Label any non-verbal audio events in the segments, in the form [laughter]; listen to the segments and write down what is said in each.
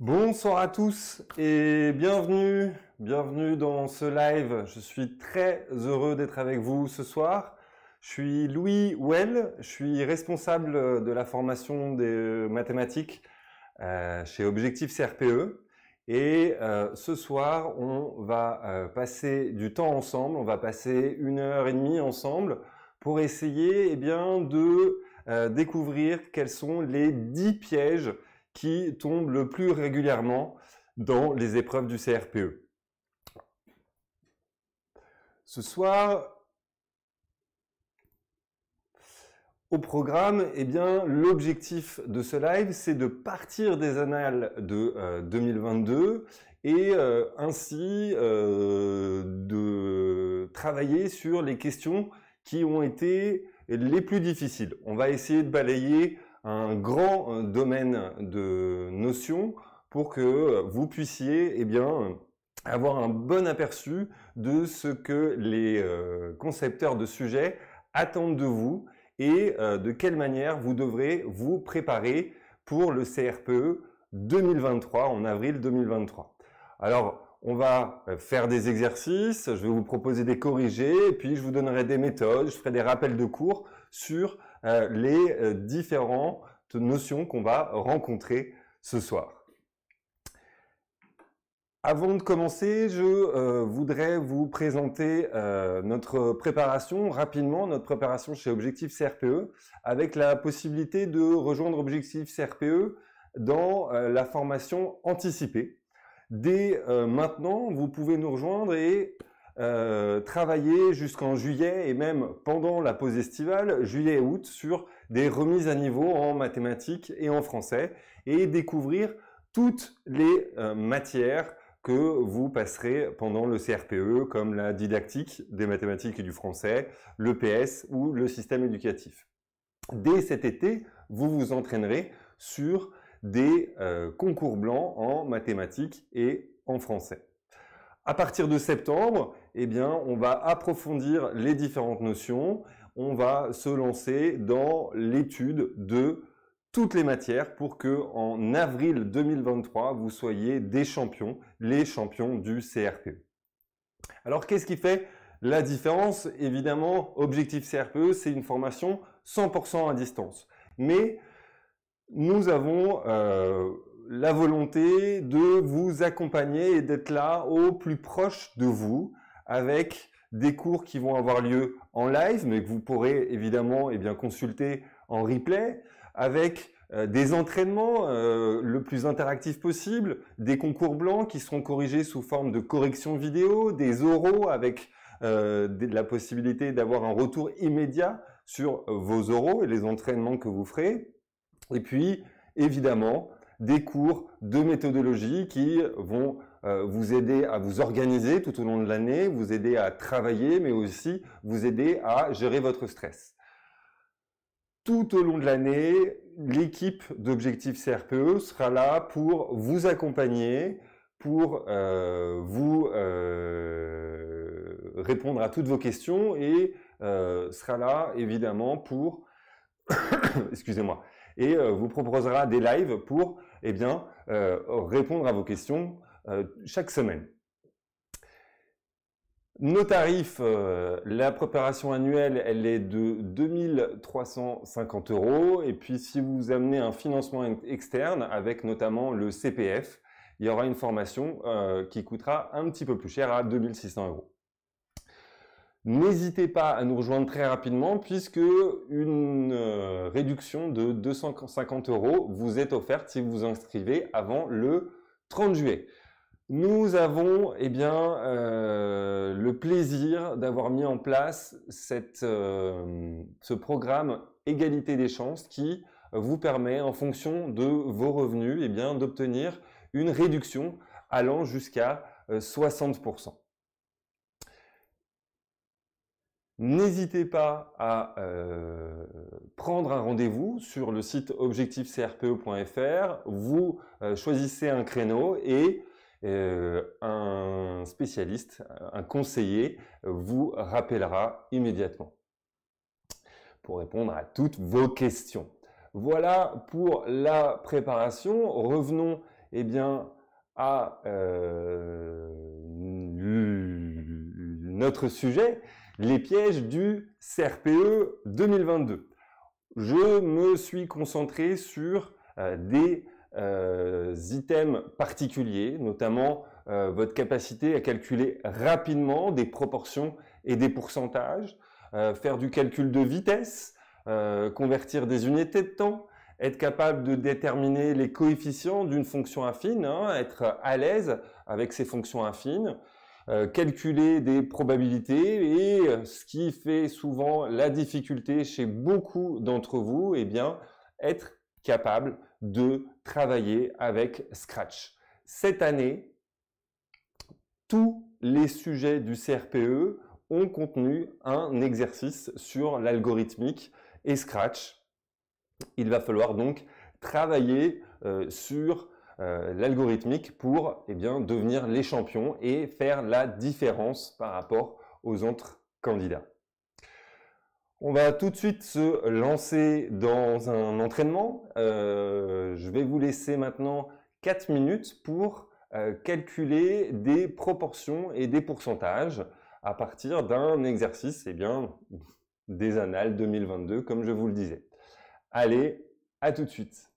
Bonsoir à tous et bienvenue, bienvenue dans ce live. Je suis très heureux d'être avec vous ce soir. Je suis Louis Well, je suis responsable de la formation des mathématiques euh, chez Objectif CRPE. Et euh, ce soir, on va euh, passer du temps ensemble, on va passer une heure et demie ensemble pour essayer et eh bien, de découvrir quels sont les 10 pièges qui tombe le plus régulièrement dans les épreuves du CRPE. Ce soir, au programme, eh bien, l'objectif de ce live, c'est de partir des annales de 2022 euh, et euh, ainsi euh, de travailler sur les questions qui ont été les plus difficiles. On va essayer de balayer un grand euh, domaine de notions pour que euh, vous puissiez eh bien, avoir un bon aperçu de ce que les euh, concepteurs de sujets attendent de vous et de quelle manière vous devrez vous préparer pour le CRPE 2023 en avril 2023. Alors, on va faire des exercices, je vais vous proposer des corrigés, puis je vous donnerai des méthodes, je ferai des rappels de cours sur euh, les euh, différentes notions qu'on va rencontrer ce soir. Avant de commencer, je euh, voudrais vous présenter notre préparation rapidement, notre préparation chez Objectif CRPE, avec la possibilité de rejoindre Objectif CRPE dans la formation anticipée. Dès maintenant, vous pouvez nous rejoindre et euh, travailler jusqu'en juillet et même pendant la pause estivale, juillet et août, sur des remises à niveau en mathématiques et en français et découvrir toutes les euh, matières que vous passerez pendant le CRPE, comme la didactique des mathématiques et du français, l'EPS PS ou le système éducatif. Dès cet été, vous vous entraînerez sur des euh, concours blancs en mathématiques et en français. À partir de septembre, eh bien, on va approfondir les différentes notions, on va se lancer dans l'étude de toutes les matières pour que en avril 2023, vous soyez des champions, les champions du CRPE. Alors, qu'est-ce qui fait la différence Évidemment, Objectif CRPE, c'est une formation 100% à distance. Mais nous avons euh, la volonté de vous accompagner et d'être là au plus proche de vous avec des cours qui vont avoir lieu en live, mais que vous pourrez évidemment et eh bien, consulter en replay, avec euh, des entraînements euh, le plus interactifs possible, des concours blancs qui seront corrigés sous forme de corrections vidéo, des oraux avec euh, la possibilité d'avoir un retour immédiat sur vos oraux et les entraînements que vous ferez. Et puis, évidemment, des cours de méthodologie qui vont euh, vous aider à vous organiser tout au long de l'année, vous aider à travailler, mais aussi vous aider à gérer votre stress. Tout au long de l'année, l'équipe d'objectifs CRPE sera là pour vous accompagner, pour euh, vous euh, répondre à toutes vos questions et sera là évidemment pour, [coughs] excusez-moi, et vous proposera des lives pour, eh bien, répondre à vos questions, euh, chaque semaine. Nos tarifs, euh, la préparation annuelle, elle est de 2350 euros. Et puis, si vous amenez un financement externe avec notamment le CPF, il y aura une formation euh, qui coûtera un petit peu plus cher à 2600 euros. N'hésitez pas à nous rejoindre très rapidement puisque une réduction de 250 euros vous est offerte si vous vous inscrivez avant le 30 juillet. Nous avons eh bien, euh, le plaisir d'avoir mis en place euh, ce programme Égalité des chances qui vous permet, en fonction de vos revenus, eh bien, d'obtenir une réduction allant jusqu'à 60%. Euh, N'hésitez pas à prendre un rendez-vous sur le site objectifcrpe.fr. E vous choisissez un créneau et euh, un spécialiste, un conseiller euh, vous rappellera immédiatement pour répondre à toutes vos questions. Voilà pour la préparation. Revenons eh bien à euh, notre sujet, les pièges du CRPE 2022. Je me suis concentré sur des euh, items particuliers, notamment euh, votre capacité à calculer rapidement des proportions et des pourcentages, euh, faire du calcul de vitesse, convertir des unités de temps, être capable de déterminer les coefficients d'une fonction affine, hein, être à l'aise avec ces fonctions affines, calculer des probabilités et ce qui fait souvent la difficulté chez beaucoup d'entre vous, et eh bien, être capable de travailler avec Scratch. Cette année, tous les sujets du CRPE ont contenu un exercice sur l'algorithmique et Scratch. Il va falloir donc travailler euh, sur euh, l'algorithmique pour eh bien, devenir les champions et faire la différence par rapport aux autres candidats. On va tout de suite se lancer dans un entraînement. Euh, je vais vous laisser maintenant 4 minutes pour euh, calculer des proportions et des pourcentages à partir d'un exercice eh bien, des annales 2022, comme je vous le disais. Allez, à tout de suite.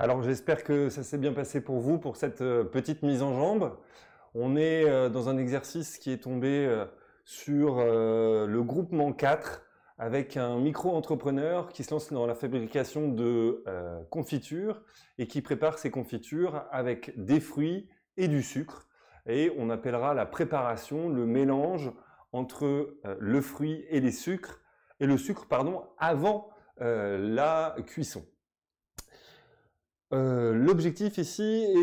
Alors j'espère que ça s'est bien passé pour vous pour cette euh, petite mise en jambe. On est euh, dans un exercice qui est tombé euh, sur le groupement 4 avec un micro-entrepreneur qui se lance dans la fabrication de confitures et qui prépare ses confitures avec des fruits et du sucre. Et on appellera la préparation le mélange entre le fruit et les sucres et le sucre pardon avant la cuisson. Euh, l'objectif ici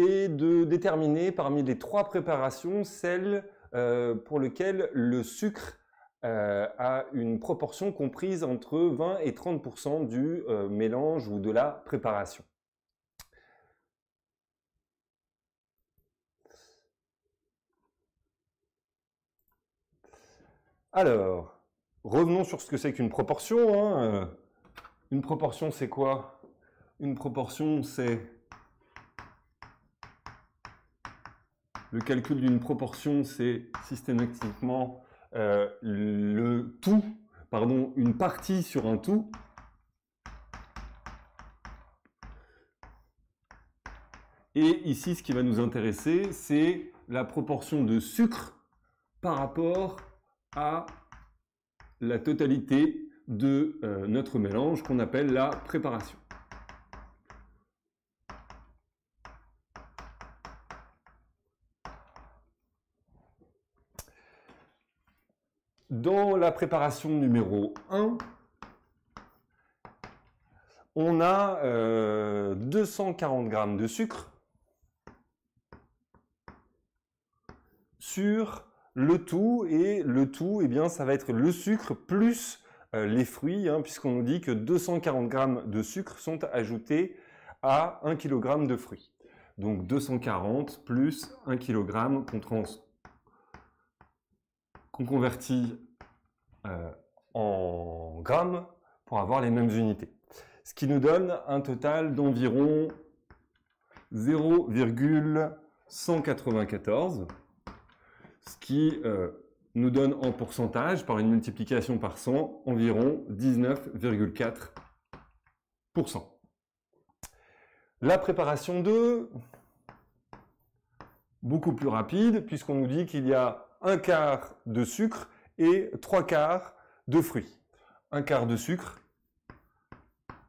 est de déterminer parmi les trois préparations celle euh, pour laquelle le sucre euh, a une proportion comprise entre 20 et 30% du mélange ou de la préparation. Alors, revenons sur ce que c'est qu'une proportion. Hein. Une proportion, c'est quoi une proportion, c'est... Le calcul d'une proportion, c'est systématiquement euh, le tout, pardon, une partie sur un tout. Et ici, ce qui va nous intéresser, c'est la proportion de sucre par rapport à la totalité de euh, notre mélange qu'on appelle la préparation. Dans la préparation numéro 1, on a 240 euh, g de sucre sur le tout, et le tout, eh bien, ça va être le sucre plus euh, les fruits, hein, puisqu'on nous dit que 240 g de sucre sont ajoutés à 1 kg de fruits. Donc 240 plus 1 kg qu'on trans qu'on convertit euh, en grammes pour avoir les mêmes unités. Ce qui nous donne un total d'environ 0,194, ce qui euh, nous donne en pourcentage, par une multiplication par 100, environ 19,4%. La préparation 2, beaucoup plus rapide, puisqu'on nous dit qu'il y a un quart de sucre et trois quarts de fruits. Un quart de sucre,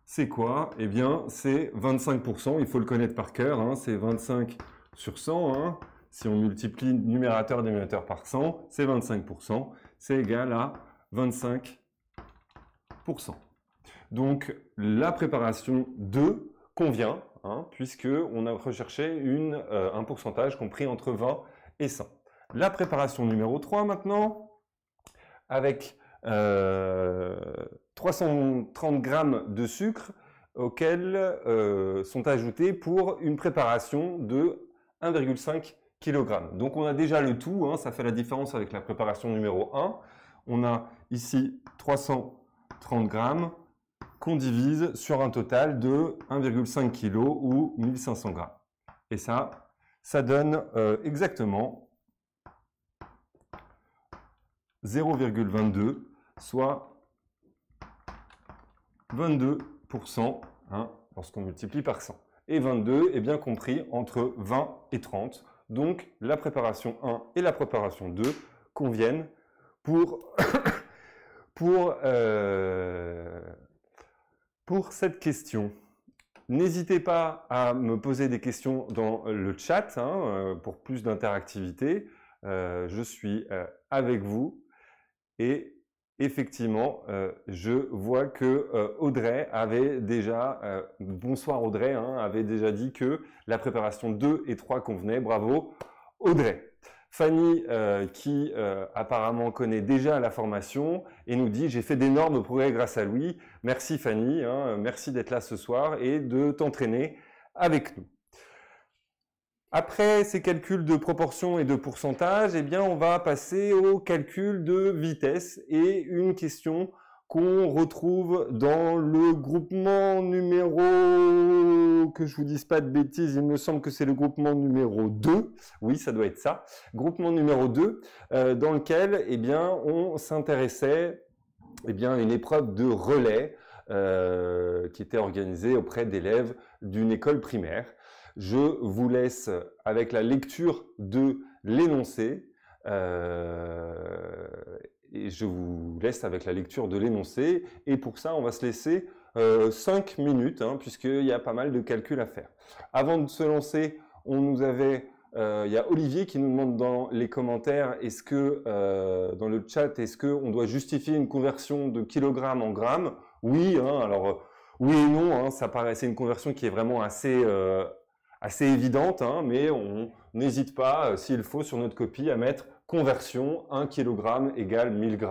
c'est quoi Eh bien, c'est 25%. Il faut le connaître par cœur. Hein, c'est 25 sur 100. Hein. Si on multiplie numérateur dénominateur par 100, c'est 25%. C'est égal à 25%. Donc, la préparation 2 convient, hein, puisqu'on a recherché euh, un pourcentage compris entre 20 et 100. La préparation numéro 3 maintenant, avec 330 euh, grammes de sucre auxquels euh, sont ajoutés pour une préparation de 1,5 kg. Donc on a déjà le tout, hein, ça fait la différence avec la préparation numéro 1. On a ici 330 grammes qu'on divise sur un total de 1,5 kg ou 1500 grammes. Et ça, ça donne euh, exactement 0,22, soit 22% hein, lorsqu'on multiplie par 100. Et 22 est bien compris entre 20 et 30. Donc la préparation 1 et la préparation 2 conviennent [coughs] euh, pour, cette question. N'hésitez pas à me poser des questions dans le chat hein, euh, pour plus d'interactivité. Euh, je suis avec vous et effectivement, euh, je vois que euh, Audrey avait déjà, euh, bonsoir Audrey, hein, avait déjà dit que la préparation 2 et 3 convenait. Bravo Audrey. Fanny, qui apparemment connaît déjà la formation et nous dit j'ai fait d'énormes progrès grâce à lui. Merci Fanny, hein, merci d'être là ce soir et de t'entraîner avec nous. Après ces calculs de proportion et de pourcentage, eh bien, on va passer au calcul de vitesse et une question qu'on retrouve dans le groupement numéro, que je vous dise pas de bêtises, il me semble que c'est le groupement numéro 2, oui ça doit être ça, groupement numéro 2, euh, dans lequel eh on s'intéressait eh à une épreuve de relais euh, qui était organisée auprès d'élèves d'une école primaire. Je vous laisse avec la lecture de l'énoncé. Euh, et je vous laisse avec la lecture de l'énoncé. Et pour ça, on va se laisser 5 euh, minutes, hein, puisqu'il y a pas mal de calculs à faire. Avant de se lancer, on nous avait... Euh, il y a Olivier qui nous demande dans les commentaires, est-ce que dans le chat, est-ce qu'on doit justifier une conversion de kilogrammes en grammes Oui, hein, alors oui et non, hein, ça paraît, c'est une conversion qui est vraiment assez, assez évidente, hein, mais on n'hésite pas, euh, s'il faut, sur notre copie à mettre conversion 1 kg égale 1000 g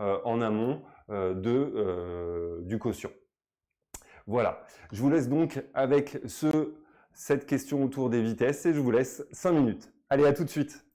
euh, en amont euh, de, du quotient. Voilà, je vous laisse donc avec ce, cette question autour des vitesses et je vous laisse 5 minutes. Allez, à tout de suite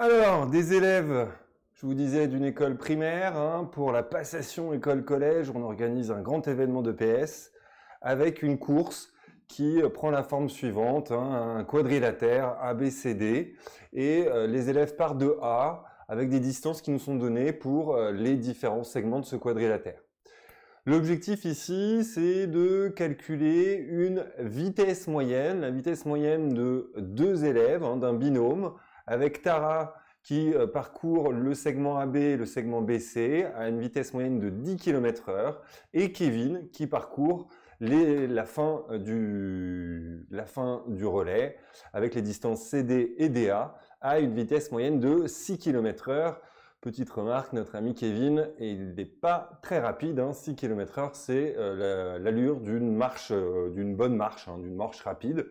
Alors, des élèves, je vous disais, d'une école primaire, hein, pour la passation école-collège, on organise un grand événement de PS avec une course qui euh, prend la forme suivante, hein, un quadrilatère ABCD, et euh, les élèves partent de A avec des distances qui nous sont données pour euh, les différents segments de ce quadrilatère. L'objectif ici, c'est de calculer une vitesse moyenne, la vitesse moyenne de deux élèves, hein, d'un binôme, avec Tara qui euh, parcourt le segment AB et le segment BC à une vitesse moyenne de 10 km heure, et Kevin qui parcourt euh, la, fin du, relais avec les distances CD et DA à une vitesse moyenne de 6 km heure. Petite remarque, notre ami Kevin, il n'est pas très rapide, 6 km h c'est euh, l'allure d'une marche, d'une bonne marche, hein, d'une marche rapide.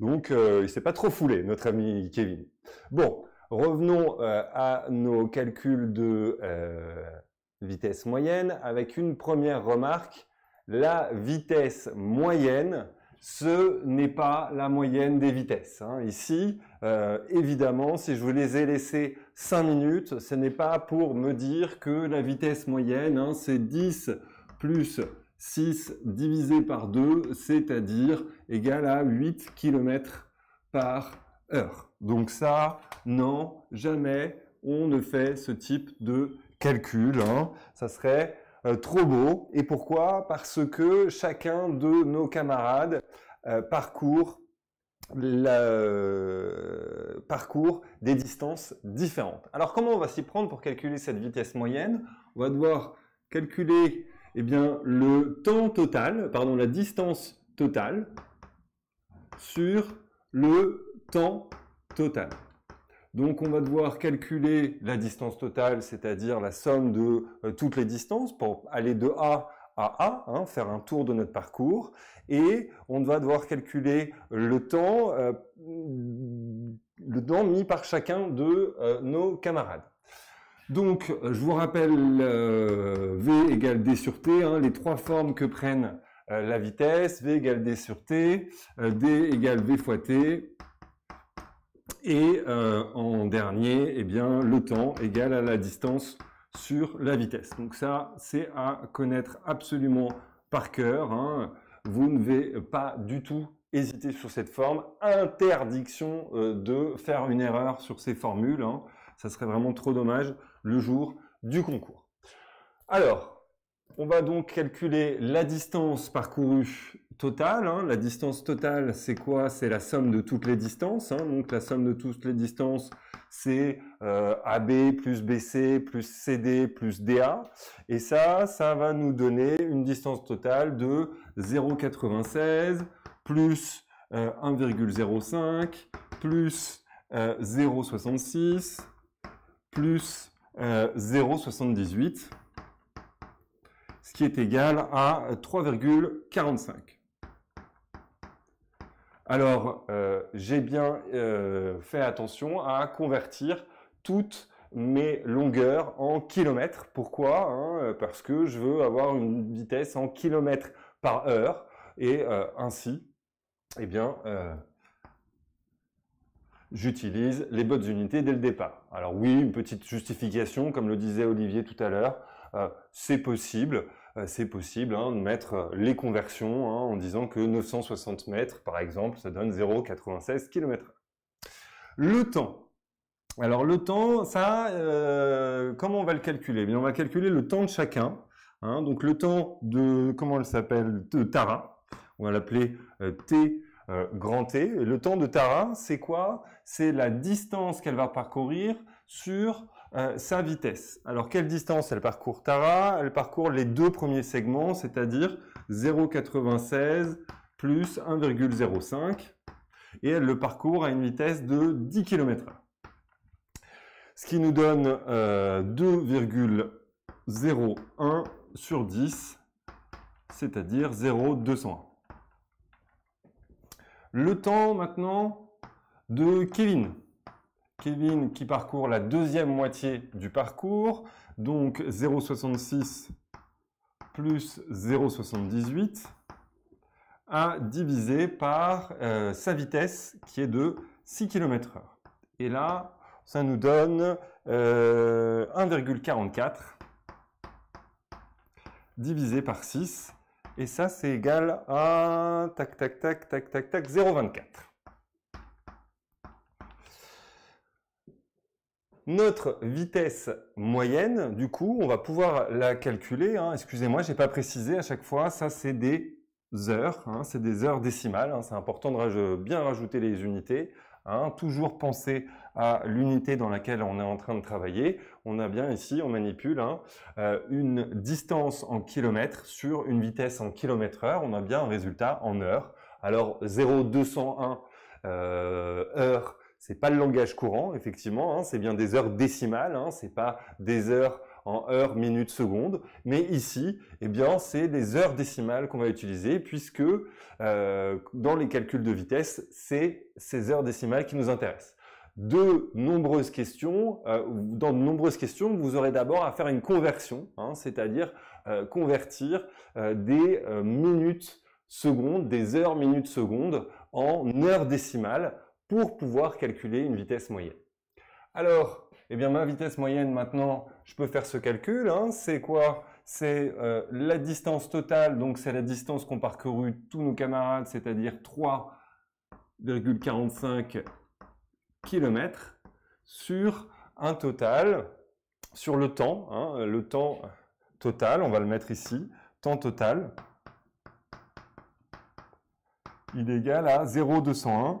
Donc, il euh, il s'est pas trop foulé, notre ami Kevin. Bon, revenons euh, à nos calculs de euh, vitesse moyenne avec une première remarque. La vitesse moyenne, ce n'est pas la moyenne des vitesses. Hein. Ici, évidemment, si je vous les ai laissés 5 minutes, ce n'est pas pour me dire que la vitesse moyenne, hein, c'est 10 plus 6 divisé par 2, c'est-à-dire égale à 8 km par heure. Donc ça, non, jamais on ne fait ce type de calcul. Hein. Ça serait euh, trop beau. Et pourquoi Parce que chacun de nos camarades euh, euh, parcourt, des distances différentes. Alors comment on va s'y prendre pour calculer cette vitesse moyenne On va devoir calculer eh bien, le temps total, pardon, la distance totale sur le temps total. Donc on va devoir calculer la distance totale, c'est-à-dire la somme de euh, toutes les distances pour aller de A à A, hein, faire un tour de notre parcours. Et on va devoir calculer le temps, euh, le temps mis par chacun de euh, nos camarades. Donc je vous rappelle V égale D sur T, hein, les trois formes que prennent euh, la vitesse, V égale D sur T, euh, D égale V fois T, et euh, en dernier, eh bien, le temps égale à la distance sur la vitesse. Donc ça, c'est à connaître absolument par cœur. Hein. Vous ne devez pas du tout hésiter sur cette forme. Interdiction de faire une erreur sur ces formules. Hein. Ça serait vraiment trop dommage le jour du concours. Alors, on va donc calculer la distance parcourue totale. Hein. La distance totale, c'est quoi C'est la somme de toutes les distances. Hein. Donc la somme de toutes les distances, c'est euh, AB plus BC plus CD plus DA. Et ça, ça va nous donner une distance totale de 0,96 plus 1,05 euh, plus 0,66 euh, plus 0,78 ce qui est égal à 3,45. Alors, euh, j'ai bien euh, fait attention à convertir toutes mes longueurs en kilomètres. Pourquoi hein, Parce que je veux avoir une vitesse en kilomètres par heure. Et euh, ainsi, eh bien, j'utilise les bonnes unités dès le départ. Alors oui, une petite justification, comme le disait Olivier tout à l'heure. Euh, c'est possible, euh, c'est possible hein, de mettre euh, les conversions hein, en disant que 960 mètres, par exemple, ça donne 0,96 km. Le temps. Alors le temps, ça, comment on va le calculer eh on va calculer le temps de chacun. Hein. donc le temps de, comment elle s'appelle, de Tara. On va l'appeler T grand T. le temps de Tara, c'est quoi C'est la distance qu'elle va parcourir sur euh, sa vitesse. Alors quelle distance elle parcourt Tara Elle parcourt les deux premiers segments, c'est-à-dire 0,96 plus 1,05, et elle le parcourt à une vitesse de 10 km/h. Ce qui nous donne 2,01 euh, sur 10, c'est-à-dire 0,201. Le temps maintenant de Kevin. Kevin qui parcourt la deuxième moitié du parcours, donc 0,66 plus 0,78 à diviser par euh, sa vitesse qui est de 6 km h Et là, ça nous donne 1,44 euh, divisé par 6. Et ça, c'est égal à 0,24. Notre vitesse moyenne, du coup, on va pouvoir la calculer. Hein. Excusez-moi, j'ai pas précisé à chaque fois. Ça, c'est des heures. Hein, c'est des heures décimales. Hein. C'est important de bien rajouter les unités. Toujours penser à l'unité dans laquelle on est en train de travailler. On a bien ici, on manipule euh, une distance en kilomètres sur une vitesse en kilomètres heure. On a bien un résultat en heures. Alors 0,201 heure. Euh, heures n'est pas le langage courant, effectivement. Hein, c'est bien des heures décimales. Hein, ce n'est pas des heures en heures, minutes, secondes. Mais ici, eh bien, c'est des heures décimales qu'on va utiliser puisque euh, dans les calculs de vitesse, c'est ces heures décimales qui nous intéressent. De nombreuses questions, euh, dans de nombreuses questions, vous aurez d'abord à faire une conversion, hein, c'est-à-dire euh, convertir des minutes secondes, des heures minutes secondes en heures décimales pour pouvoir calculer une vitesse moyenne. Alors, eh bien, ma vitesse moyenne maintenant, je peux faire ce calcul. Hein. c'est quoi C'est euh, la distance totale, donc c'est la distance qu'ont parcouru tous nos camarades, c'est-à-dire 3,45 km sur un total, sur le temps, hein, le temps total, on va le mettre ici, temps total, il est égal à 0,201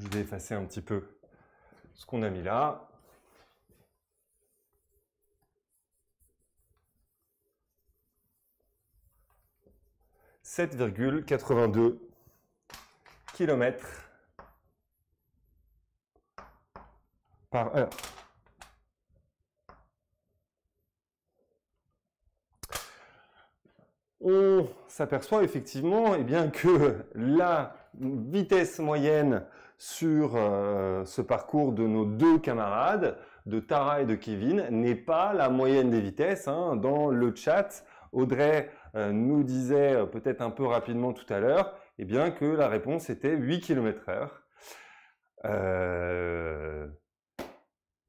Je vais effacer un petit peu ce qu'on a mis là. « 7,82 km par heure. On s'aperçoit effectivement eh bien, que la vitesse moyenne sur euh, ce parcours de nos deux camarades, de Tara et de Kevin, n'est pas la moyenne des vitesses. Hein. Dans le chat, Audrey euh, nous disait euh, peut-être un peu rapidement tout à l'heure, eh bien que la réponse était 8 km heure.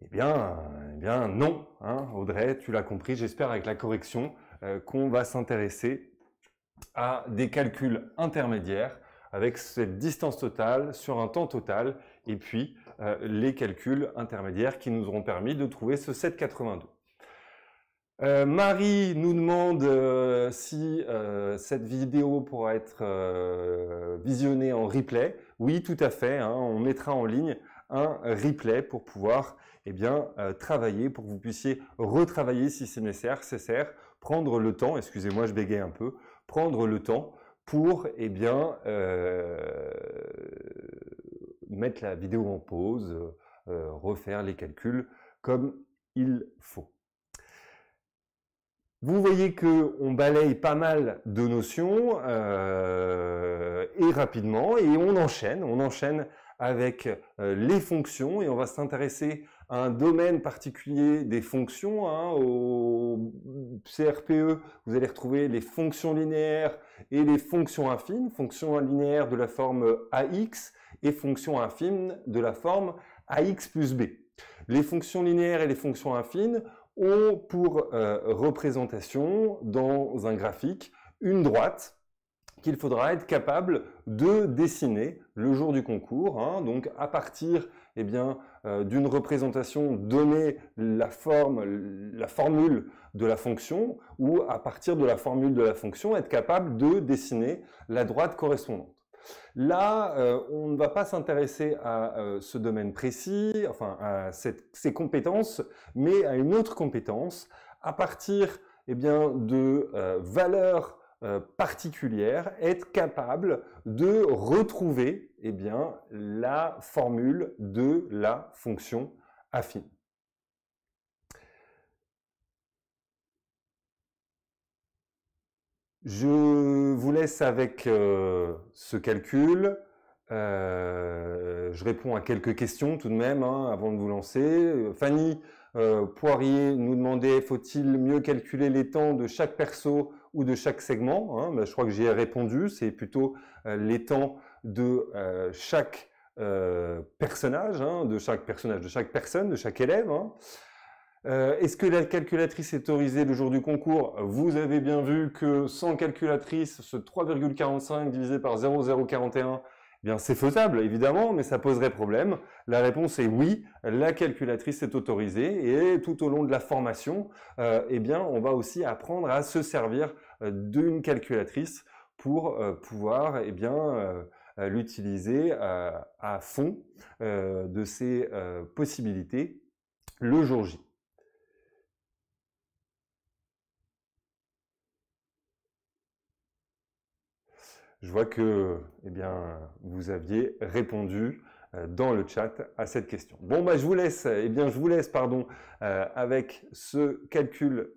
Eh bien, eh bien non, hein, Audrey, tu l'as compris, j'espère avec la correction qu'on va s'intéresser à des calculs intermédiaires avec cette distance totale sur un temps total et puis euh, les calculs intermédiaires qui nous auront permis de trouver ce 7,82. Euh, Marie nous demande euh, si cette vidéo pourra être visionnée en replay. Oui, tout à fait. Hein, on mettra en ligne un replay pour pouvoir eh bien, travailler, pour que vous puissiez retravailler si c'est nécessaire, prendre le temps, excusez-moi, je bégaye un peu, prendre le temps pour et eh bien euh, mettre la vidéo en pause, euh, refaire les calculs comme il faut. Vous voyez que on balaye pas mal de notions euh, et rapidement et on enchaîne, on enchaîne avec les fonctions et on va s'intéresser à un domaine particulier des fonctions. Hein. au CRPE, vous allez retrouver les fonctions linéaires, et les fonctions infines, fonctions linéaires de la forme ax et fonctions affines de la forme ax plus b. Les fonctions linéaires et les fonctions infines ont pour euh, représentation dans un graphique une droite qu'il faudra être capable de dessiner le jour du concours, hein, donc à partir eh bien, euh, d'une représentation donner la forme, la formule de la fonction, ou à partir de la formule de la fonction, être capable de dessiner la droite correspondante. Là, euh, on ne va pas s'intéresser à euh, ce domaine précis, enfin à ces compétences, mais à une autre compétence à partir eh bien, de valeurs euh, particulière, être capable de retrouver eh bien, la formule de la fonction affine. Je vous laisse avec euh, ce calcul. Euh, je réponds à quelques questions tout de même hein, avant de vous lancer. Fanny Poirier nous demandait faut-il mieux calculer les temps de chaque perso ou de chaque segment. Hein, je crois que j'y ai répondu. C'est plutôt euh, les temps de euh, chaque euh, personnage, hein, de chaque personnage, de chaque personne, de chaque élève. Hein. Est-ce que la calculatrice est autorisée le jour du concours Vous avez bien vu que sans calculatrice, ce 3,45 divisé par 0,041 eh bien, c'est faisable, évidemment, mais ça poserait problème. La réponse est oui, la calculatrice est autorisée et tout au long de la formation, euh, eh bien, on va aussi apprendre à se servir euh, d'une calculatrice pour euh, pouvoir, eh bien, l'utiliser à fond de ses possibilités le jour J. Je vois que eh bien, vous aviez répondu euh, dans le chat à cette question. Bon, bah, je vous laisse, eh bien, je vous laisse, pardon, euh, avec ce calcul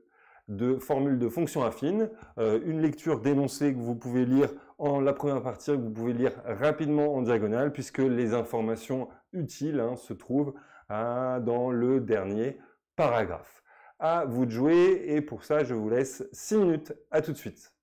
de formule de fonction affine, euh, une lecture dénoncée que vous pouvez lire en la première partie, que vous pouvez lire rapidement en diagonale, puisque les informations utiles hein, se trouvent ah, dans le dernier paragraphe. À vous de jouer, et pour ça, je vous laisse 6 minutes. À tout de suite.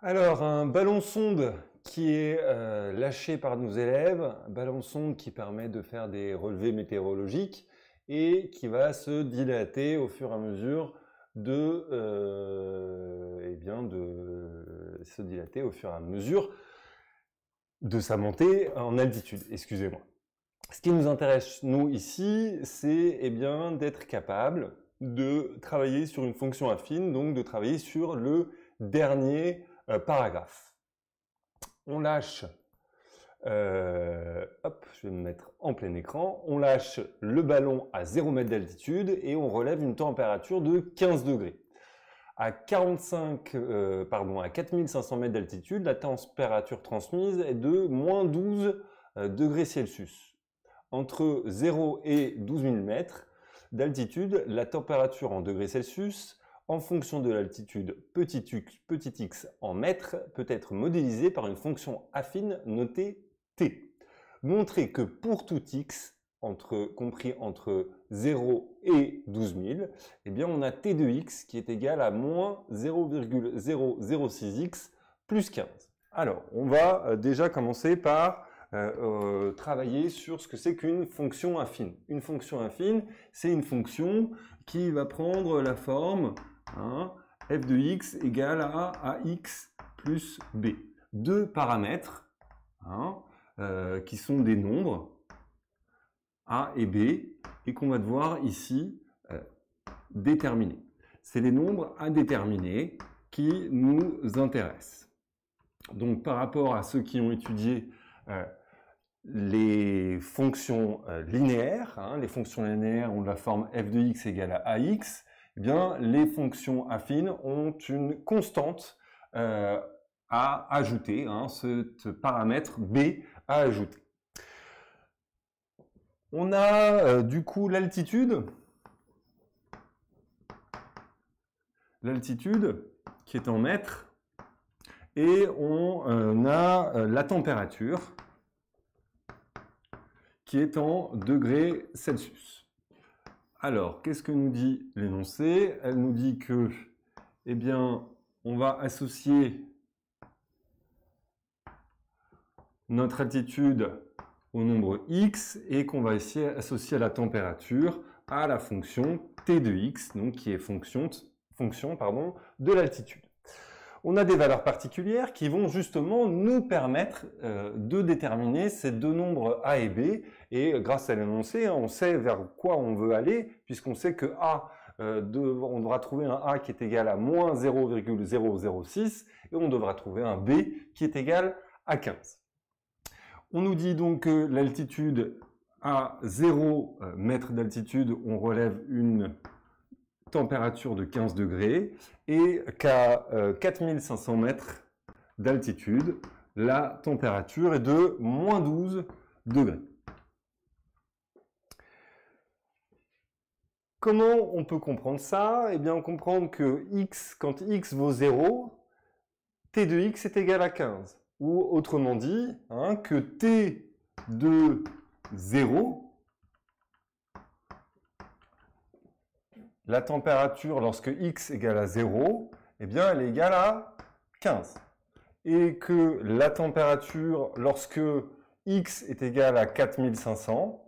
Alors, un ballon sonde qui est euh, lâché par nos élèves, un ballon sonde qui permet de faire des relevés météorologiques et qui va se dilater au fur et à mesure de, euh, eh se dilater au fur et à mesure de sa montée en altitude. Excusez-moi. Ce qui nous intéresse nous ici, c'est eh bien d'être capable de travailler sur une fonction affine, donc de travailler sur le dernier euh, paragraphe. On lâche, euh, hop, je vais mettre en plein écran, on lâche le ballon à 0 mètre d'altitude et on relève une température de 15 degrés. À 45, euh, pardon, à 4500 mètres d'altitude, la température transmise est de moins 12 degrés Celsius. Entre 0 et 12 000 mètres d'altitude, la température en degrés Celsius en fonction de l'altitude, petit, x en mètres peut être modélisé par une fonction affine notée t. Montrer que pour tout x, entre, compris entre 0 et 12 000, eh bien on a t de x qui est égal à moins 0,006x plus 15. Alors, on va euh, déjà commencer par euh, euh, travailler sur ce que c'est qu'une fonction affine. Une fonction affine, c'est une fonction qui va prendre la forme Hein, f de x égale à ax plus b. Deux paramètres hein, euh, qui sont des nombres, a et b, et qu'on va devoir ici euh, déterminer. C'est les nombres à déterminer qui nous intéressent. Donc par rapport à ceux qui ont étudié euh, les fonctions linéaires, hein, les fonctions linéaires ont la forme f de x égale à ax, eh les fonctions affines ont une constante euh, à ajouter, hein, ce paramètre B à ajouter. On a euh, du coup l'altitude, l'altitude qui est en mètres, et on euh, a la température qui est en degrés Celsius. Alors, qu'est-ce que nous dit l'énoncé Elle nous dit que, eh bien, on va associer notre altitude au nombre x et qu'on va essayer associer la température à la fonction t de x, donc qui est fonction, fonction de l'altitude on a des valeurs particulières qui vont justement nous permettre euh, de déterminer ces deux nombres A et B. Et grâce à l'énoncé, hein, on sait vers quoi on veut aller, puisqu'on sait que A, euh, on devra trouver un A qui est égal à moins 0,006, et on devra trouver un B qui est égal à 15. On nous dit donc que l'altitude à 0 euh, mètres d'altitude, on relève une température de 15 degrés et qu'à 4500 euh, mètres d'altitude, la température est de moins 12 degrés. Comment on peut comprendre ça Eh bien, on comprend que x, quand x vaut 0, t de x est égal à 15. Ou autrement dit, hein, que t de 0 la température lorsque x égale à 0, eh bien, elle est égale à 15. Et que la température lorsque x est égale à 4500,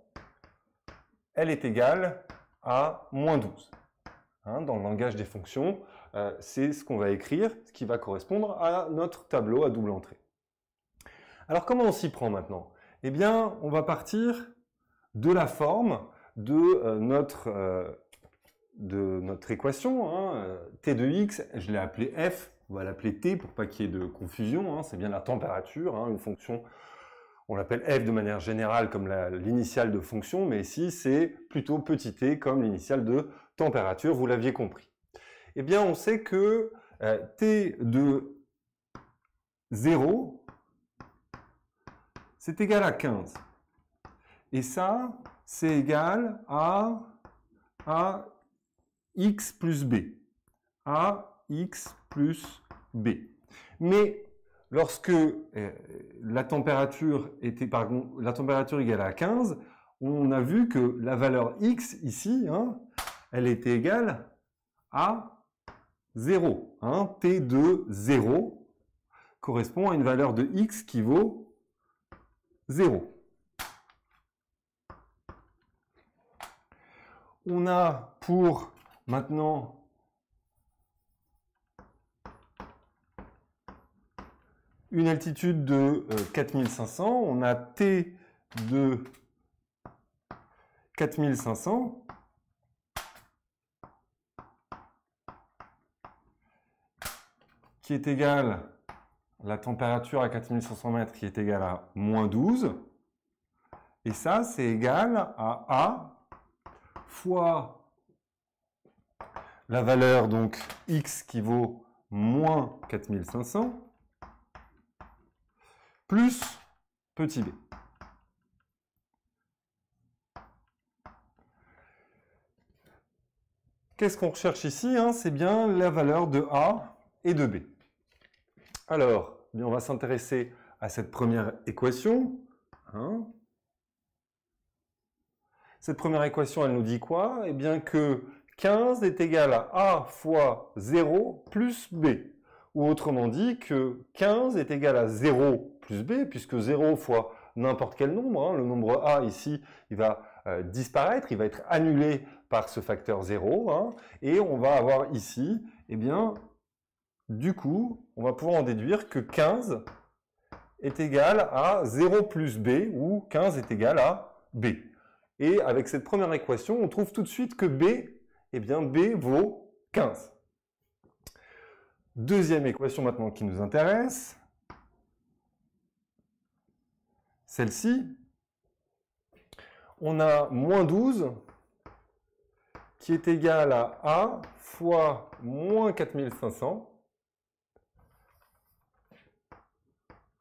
elle est égale à moins 12. Hein, dans le langage des fonctions, euh, c'est ce qu'on va écrire, ce qui va correspondre à notre tableau à double entrée. Alors comment on s'y prend maintenant Eh bien, on va partir de la forme de euh, notre euh, de notre équation, hein, euh, T de x, je l'ai appelé f, on va l'appeler t pour pas qu'il y ait de confusion, hein, c'est bien la température, hein, une fonction, on l'appelle f de manière générale comme l'initiale de fonction, mais ici c'est plutôt petit t comme l'initiale de température, vous l'aviez compris. Eh bien on sait que euh, t de 0, c'est égal à 15. Et ça, c'est égal à, à x plus b. A, x plus b. Mais lorsque euh, la température était, par la température égale à 15, on a vu que la valeur x ici, hein, elle était égale à 0. Hein, t de 0 correspond à une valeur de x qui vaut 0. On a pour Maintenant, une altitude de 4500, euh, on a T de 4500 qui est égal à la température à 4500 mètres qui est égal à moins 12 et ça c'est égal à A fois la valeur donc x qui vaut moins 4500 plus petit b. Qu'est-ce qu'on recherche ici hein C'est bien la valeur de a et de b. Alors, eh on va s'intéresser à cette première équation. Hein cette première équation, elle nous dit quoi Eh bien que 15 est égal à A fois 0 plus B. Ou autrement dit que 15 est égal à 0 plus B, puisque 0 fois n'importe quel nombre, hein, le nombre A ici, il va euh, disparaître, il va être annulé par ce facteur 0, hein. et on va avoir ici, eh bien, du coup, on va pouvoir en déduire que 15 est égal à 0 plus B, ou 15 est égal à B. Et avec cette première équation, on trouve tout de suite que B eh bien B vaut 15. Deuxième équation maintenant qui nous intéresse, celle-ci. On a moins 12 qui est égal à A fois moins 4500.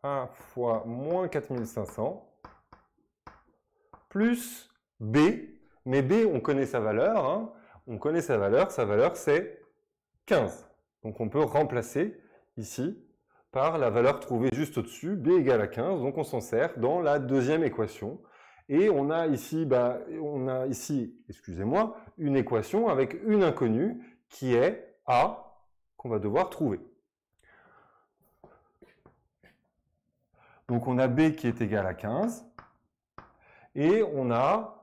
A fois moins 4500 plus B. Mais B, on connaît sa valeur. Hein on connaît sa valeur, sa valeur c'est 15. Donc on peut remplacer ici par la valeur trouvée juste au-dessus, b égale à 15, donc on s'en sert dans la deuxième équation. Et on a ici, bah, on a ici, excusez-moi, une équation avec une inconnue qui est a qu'on va devoir trouver. Donc on a b qui est égal à 15, et on a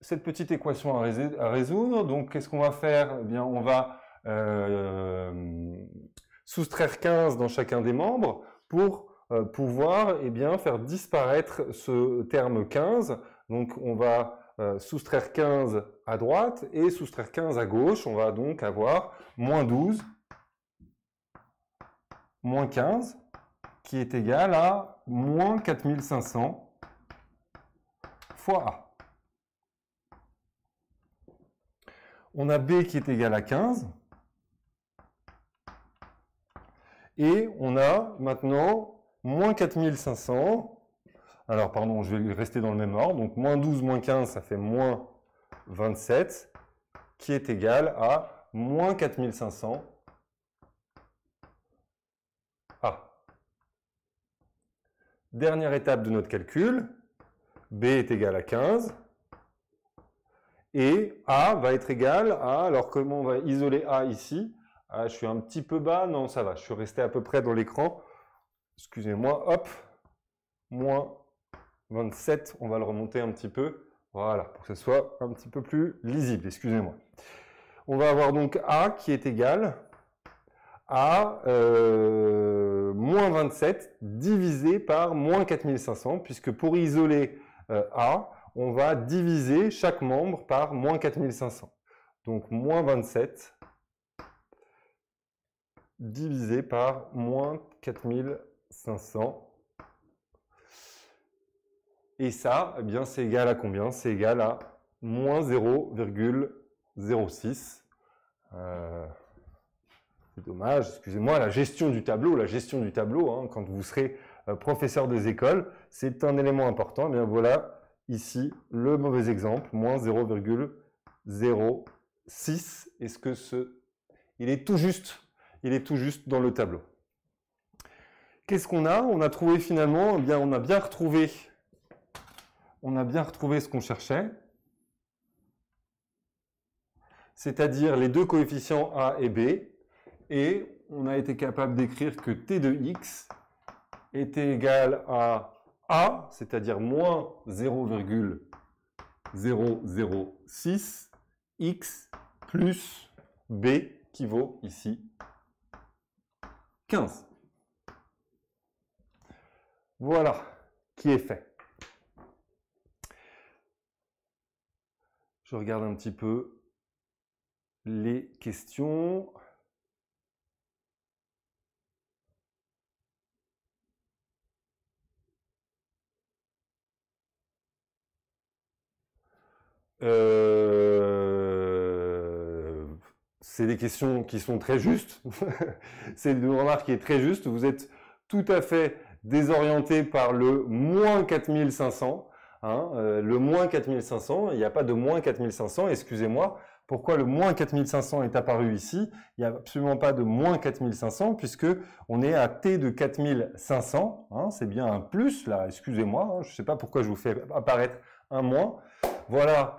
cette petite équation à, résoudre. Donc, qu'est-ce qu'on va faire eh bien, on va euh, soustraire 15 dans chacun des membres pour euh, pouvoir eh faire disparaître ce terme 15. Donc, on va euh, soustraire 15 à droite et soustraire 15 à gauche. On va donc avoir moins 12 moins 15 qui est égal à moins 4500 fois A. on a B qui est égal à 15. Et on a maintenant moins 4500. Alors, pardon, je vais rester dans le même ordre. Donc, moins 12, moins 15, ça fait moins 27, qui est égal à moins 4500 ah. Dernière étape de notre calcul, B est égal à 15. Et A va être égal à, alors comment on va isoler A ici ah, Je suis un petit peu bas, non ça va, je suis resté à peu près dans l'écran. Excusez-moi, hop, moins 27, on va le remonter un petit peu. Voilà, pour que ce soit un petit peu plus lisible, excusez-moi. On va avoir donc A qui est égal à euh, moins 27 divisé par moins 4500, puisque pour isoler euh, A, on va diviser chaque membre par moins 4500. Donc moins 27 divisé par moins 4500. Et ça, eh bien, c'est égal à combien C'est égal à moins 0,06. Euh, c'est dommage, excusez-moi, la gestion du tableau, la gestion du tableau, hein, quand vous serez euh, professeur des écoles, c'est un élément important. Eh bien voilà ici le mauvais exemple, moins 0,06. Est-ce que ce... Il est tout juste, il est tout juste dans le tableau. Qu'est-ce qu'on a On a trouvé finalement, eh bien, on a bien retrouvé, on a bien retrouvé ce qu'on cherchait, c'est-à-dire les deux coefficients a et b, et on a été capable d'écrire que t de x était égal à a, c'est-à-dire moins 0,006, X plus B qui vaut ici 15. Voilà qui est fait. Je regarde un petit peu les questions. Euh, c'est des questions qui sont très justes. [laughs] C'est une remarque qui est très juste. Vous êtes tout à fait désorienté par le moins 4500. Hein. Euh, le moins 4500, il n'y a pas de moins 4500, excusez-moi. Pourquoi le moins 4500 est apparu ici Il n'y a absolument pas de moins 4500 puisque on est à T de 4500. Hein. c'est bien un plus là, excusez-moi. Hein. je ne sais pas pourquoi je vous fais apparaître un moins. Voilà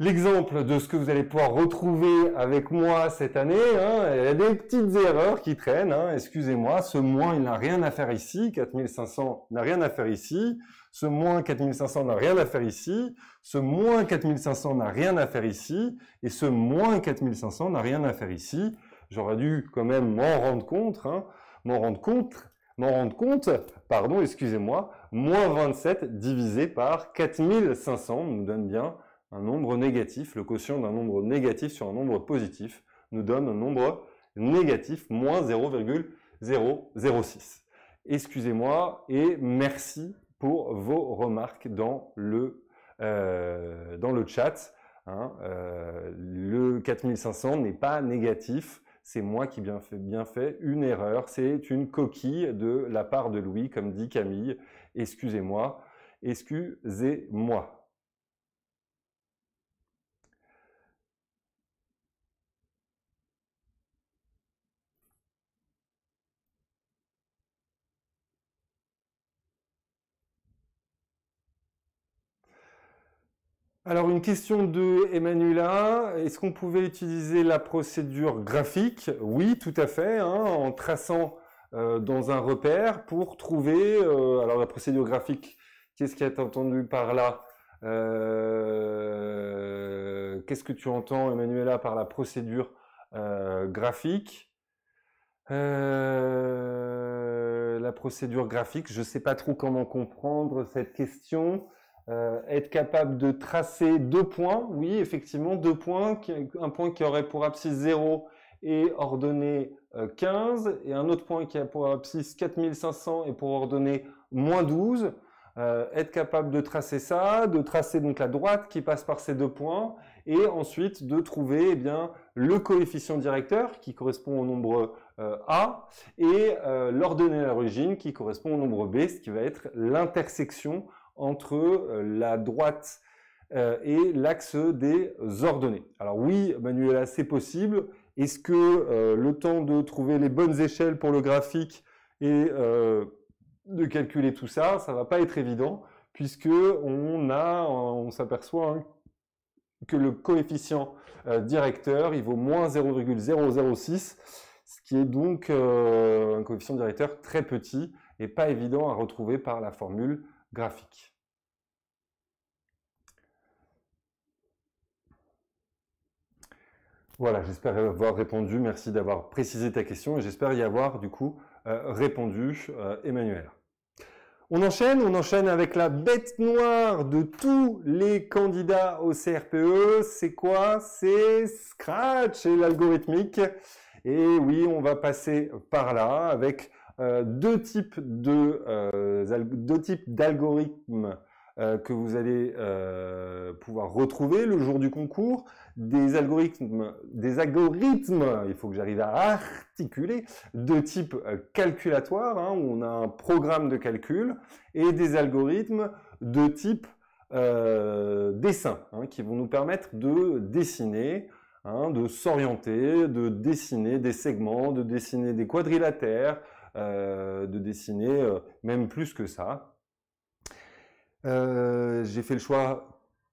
l'exemple de ce que vous allez pouvoir retrouver avec moi cette année. Hein. il y a des petites erreurs qui traînent, hein. excusez-moi. Ce moins, il n'a rien à faire ici. 4500 n'a rien à faire ici. Ce moins 4500 n'a rien à faire ici. Ce moins 4500 n'a rien à faire ici. Et ce moins 4500 n'a rien à faire ici. J'aurais dû quand même m'en rendre compte, hein. m'en rendre compte, m'en rendre compte, pardon, excusez-moi, moins 27 divisé par 4500 nous donne bien un nombre négatif, le quotient d'un nombre négatif sur un nombre positif, nous donne un nombre négatif moins 0,006. Excusez-moi et merci pour vos remarques dans le, euh, dans le chat. Hein, euh, le 4500 n'est pas négatif, c'est moi qui bien fait, bien fait une erreur, c'est une coquille de la part de Louis, comme dit Camille. Excusez-moi, excusez-moi. Alors une question de Emmanuela, est-ce qu'on pouvait utiliser la procédure graphique Oui, tout à fait, hein, en traçant euh, dans un repère pour trouver... Euh, alors la procédure graphique, qu'est-ce qui est entendu par là euh, Qu'est-ce que tu entends, Emmanuela, par la procédure graphique La procédure graphique, je ne sais pas trop comment comprendre cette question. Euh, être capable de tracer deux points, oui, effectivement, deux points, un point qui aurait pour abscisse 0 et ordonnée euh, 15, et un autre point qui a pour abscisse 4500 et pour ordonnée moins 12. Euh, être capable de tracer ça, de tracer donc la droite qui passe par ces deux points, et ensuite de trouver eh bien le coefficient directeur qui correspond au nombre A et l'ordonnée à l'origine qui correspond au nombre B, ce qui va être l'intersection entre euh, la droite euh, et l'axe des ordonnées. Alors oui, Manuela, c'est possible. Est-ce que euh, le temps de trouver les bonnes échelles pour le graphique et de calculer tout ça, ça va pas être évident puisque on a, on s'aperçoit hein, que le coefficient directeur, il vaut moins 0,006, ce qui est donc un coefficient directeur très petit et pas évident à retrouver par la formule graphique. Voilà, j'espère avoir répondu. Merci d'avoir précisé ta question et j'espère y avoir du coup euh, répondu, euh, Emmanuel. On enchaîne, on enchaîne avec la bête noire de tous les candidats au CRPE. C'est quoi C'est Scratch et l'algorithmique. Et oui, on va passer par là avec euh, deux types deux types d'algorithmes euh, que vous allez euh, pouvoir retrouver le jour du concours, des algorithmes, il faut que j'arrive à articuler, de type euh, calculatoire, hein, où on a un programme de calcul, et des algorithmes de type dessin, hein, qui vont nous permettre de dessiner, hein, de s'orienter, de dessiner des segments, de dessiner des quadrilatères, de dessiner même plus que ça, euh, j'ai fait le choix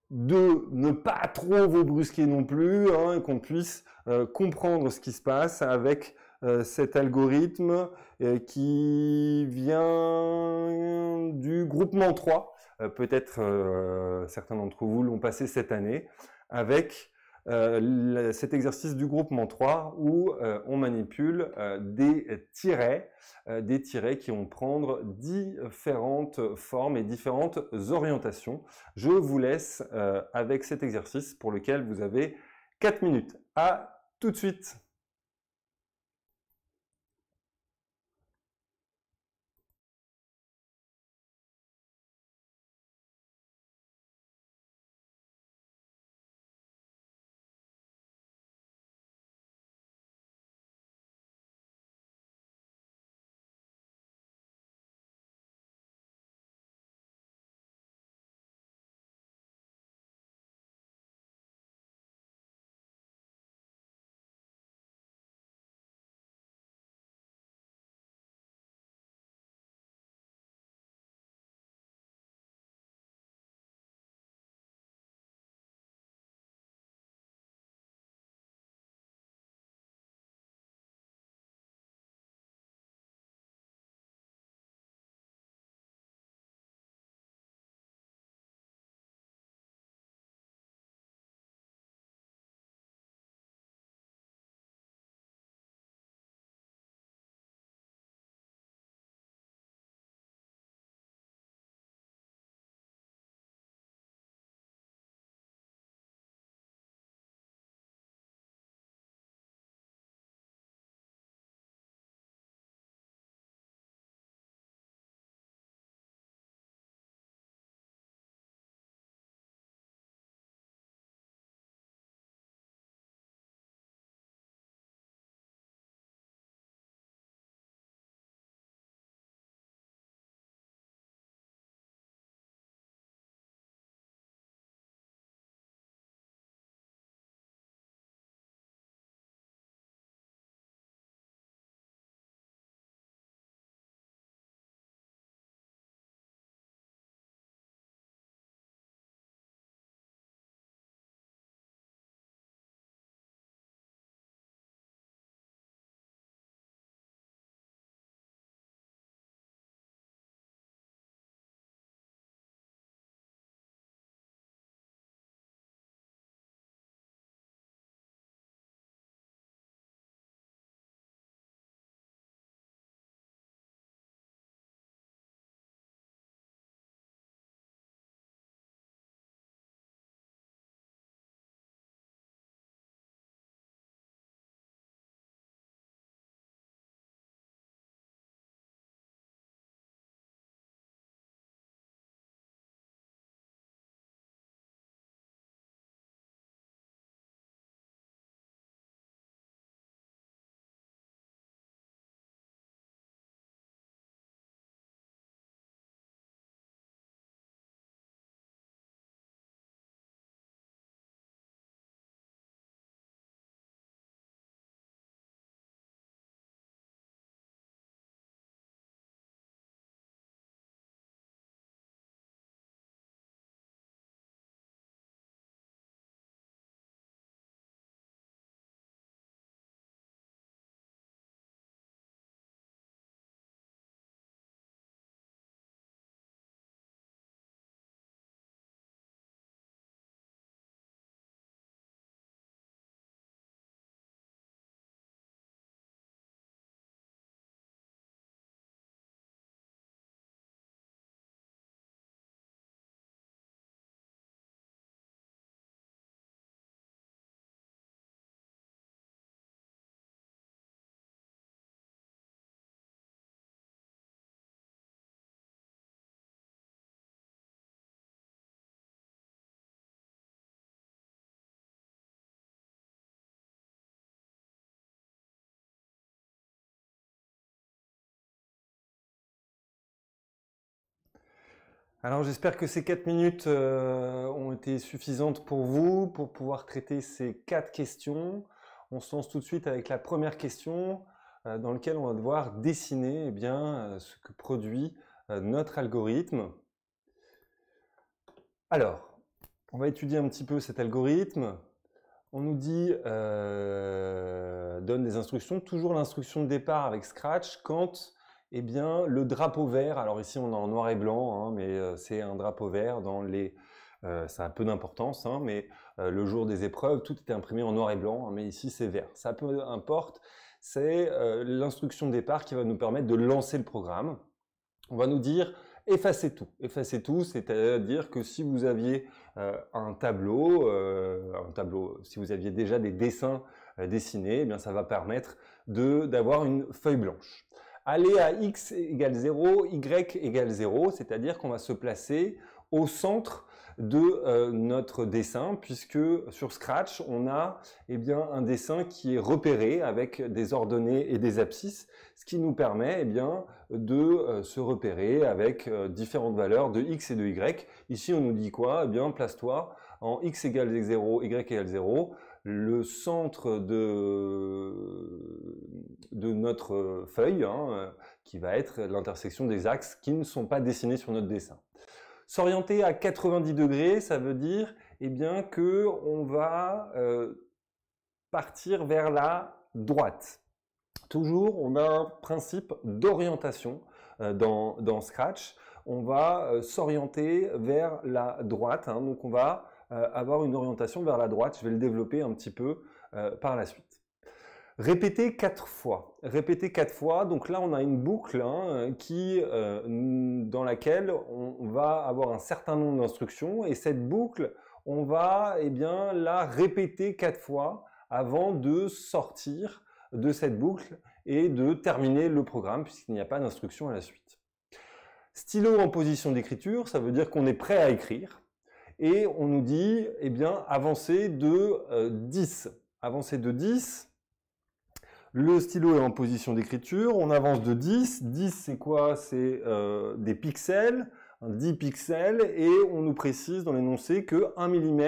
de ne pas trop vous brusquer non plus, hein, qu'on puisse euh, comprendre ce qui se passe avec euh, cet algorithme qui vient du groupement 3. Peut-être certains d'entre vous l'ont passé cette année avec euh, cet exercice du groupement 3 où euh, on manipule euh, des tirets, des tirets qui vont prendre différentes formes et différentes orientations. Je vous laisse avec cet exercice pour lequel vous avez 4 minutes. À tout de suite Alors j'espère que ces 4 minutes euh, ont été suffisantes pour vous, pour pouvoir traiter ces 4 questions. On se lance tout de suite avec la première question euh, dans laquelle on va devoir dessiner eh bien, euh, ce que produit notre algorithme. Alors, on va étudier un petit peu cet algorithme. On nous dit, donne des instructions, toujours l'instruction de départ avec Scratch, quand eh bien, le drapeau vert, alors ici on est en noir et blanc, hein, mais euh, c'est un drapeau vert dans les... Euh, ça a peu d'importance, hein, mais euh, le jour des épreuves, tout était imprimé en noir et blanc, hein, mais ici c'est vert. Ça peu importe, c'est l'instruction de départ qui va nous permettre de lancer le programme. On va nous dire effacez tout. Effacez tout, c'est-à-dire que si vous aviez un tableau, un tableau, si vous aviez déjà des dessins dessinés, eh bien ça va permettre d'avoir une feuille blanche aller à x égale 0, y égale 0, c'est-à-dire qu'on va se placer au centre de euh, notre dessin puisque sur Scratch on a eh bien un dessin qui est repéré avec des ordonnées et des abscisses ce qui nous permet eh bien de euh, se repérer avec euh, différentes valeurs de x et de y ici on nous dit quoi eh bien place-toi en x égale 0 y égale 0 le centre de, notre feuille, hein, qui va être l'intersection des axes qui ne sont pas dessinés sur notre dessin. S'orienter à 90 degrés, ça veut dire eh bien, que on va euh, partir vers la droite. Toujours, on a un principe d'orientation euh, dans, Scratch. On va euh, s'orienter vers la droite, hein, donc on va euh, avoir une orientation vers la droite. Je vais le développer un petit peu euh, par la suite. Répéter quatre fois. Répéter quatre fois. Donc là, on a une boucle hein, qui, euh, dans laquelle on va avoir un certain nombre d'instructions. Et cette boucle, on va eh bien, la répéter quatre fois avant de sortir de cette boucle et de terminer le programme puisqu'il n'y a pas d'instruction à la suite. Stylo en position d'écriture, ça veut dire qu'on est prêt à écrire et on nous dit, eh bien, avancer de 10. Euh, avancer de 10. Le stylo est en position d'écriture, on avance de 10. 10 c'est quoi C'est euh, des pixels, 10 pixels, et on nous précise dans l'énoncé que 1 mm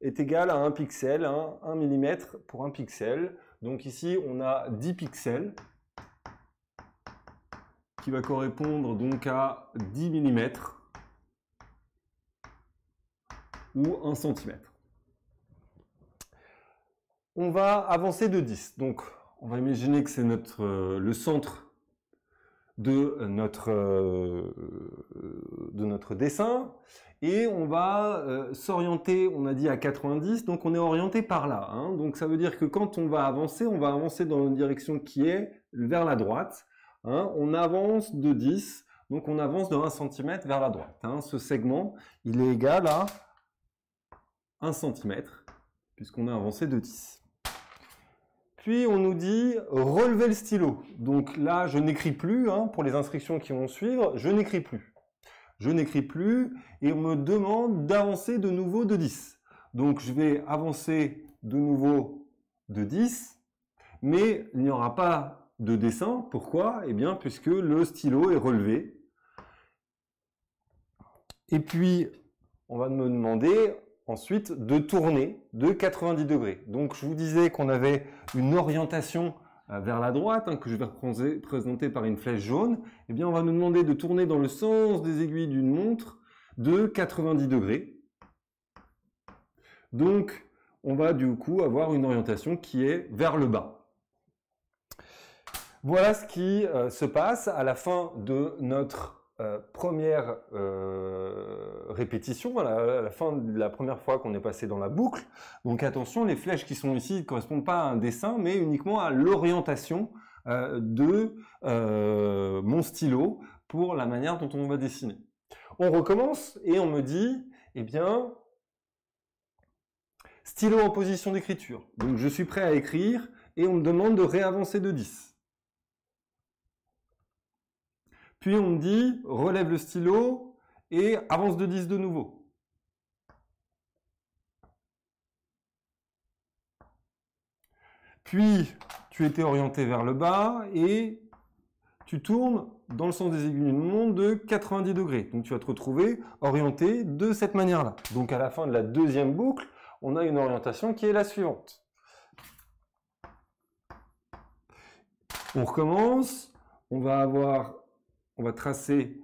est égal à 1 pixel, 1 hein. mm pour 1 pixel. Donc ici on a 10 pixels qui va correspondre donc à 10 mm ou 1 cm. On va avancer de 10. Donc, on va imaginer que c'est notre, euh, le centre de notre, euh, de notre dessin. Et on va euh, s'orienter, on a dit à 90, donc on est orienté par là. Hein. Donc ça veut dire que quand on va avancer, on va avancer dans une direction qui est vers la droite. Hein. On avance de 10, donc on avance de 1 cm vers la droite. Hein. Ce segment, il est égal à centimètre puisqu'on a avancé de 10. Puis on nous dit relever le stylo. Donc là, je n'écris plus, hein, pour les instructions qui vont suivre, je n'écris plus. Je n'écris plus, et on me demande d'avancer de nouveau de 10. Donc je vais avancer de nouveau de 10, mais il n'y aura pas de dessin. Pourquoi et eh bien, puisque le stylo est relevé. Et puis, on va me demander ensuite de tourner de 90 degrés. Donc je vous disais qu'on avait une orientation euh, vers la droite, hein, que je vais représenter par une flèche jaune, eh bien on va nous demander de tourner dans le sens des aiguilles d'une montre de 90 degrés. Donc on va du coup avoir une orientation qui est vers le bas. Voilà ce qui euh, se passe à la fin de notre euh, première euh, répétition, à la, fin de la première fois qu'on est passé dans la boucle. Donc attention, les flèches qui sont ici ne correspondent pas à un dessin, mais uniquement à l'orientation euh, de mon stylo pour la manière dont on va dessiner. On recommence et on me dit, eh bien, stylo en position d'écriture. Donc je suis prêt à écrire et on me demande de réavancer de 10. Puis on dit, relève le stylo et avance de 10 de nouveau. Puis tu étais orienté vers le bas et tu tournes dans le sens des aiguilles d'une montre de 90 degrés. Donc tu vas te retrouver orienté de cette manière-là. Donc à la fin de la deuxième boucle, on a une orientation qui est la suivante. On recommence, on va avoir on va tracer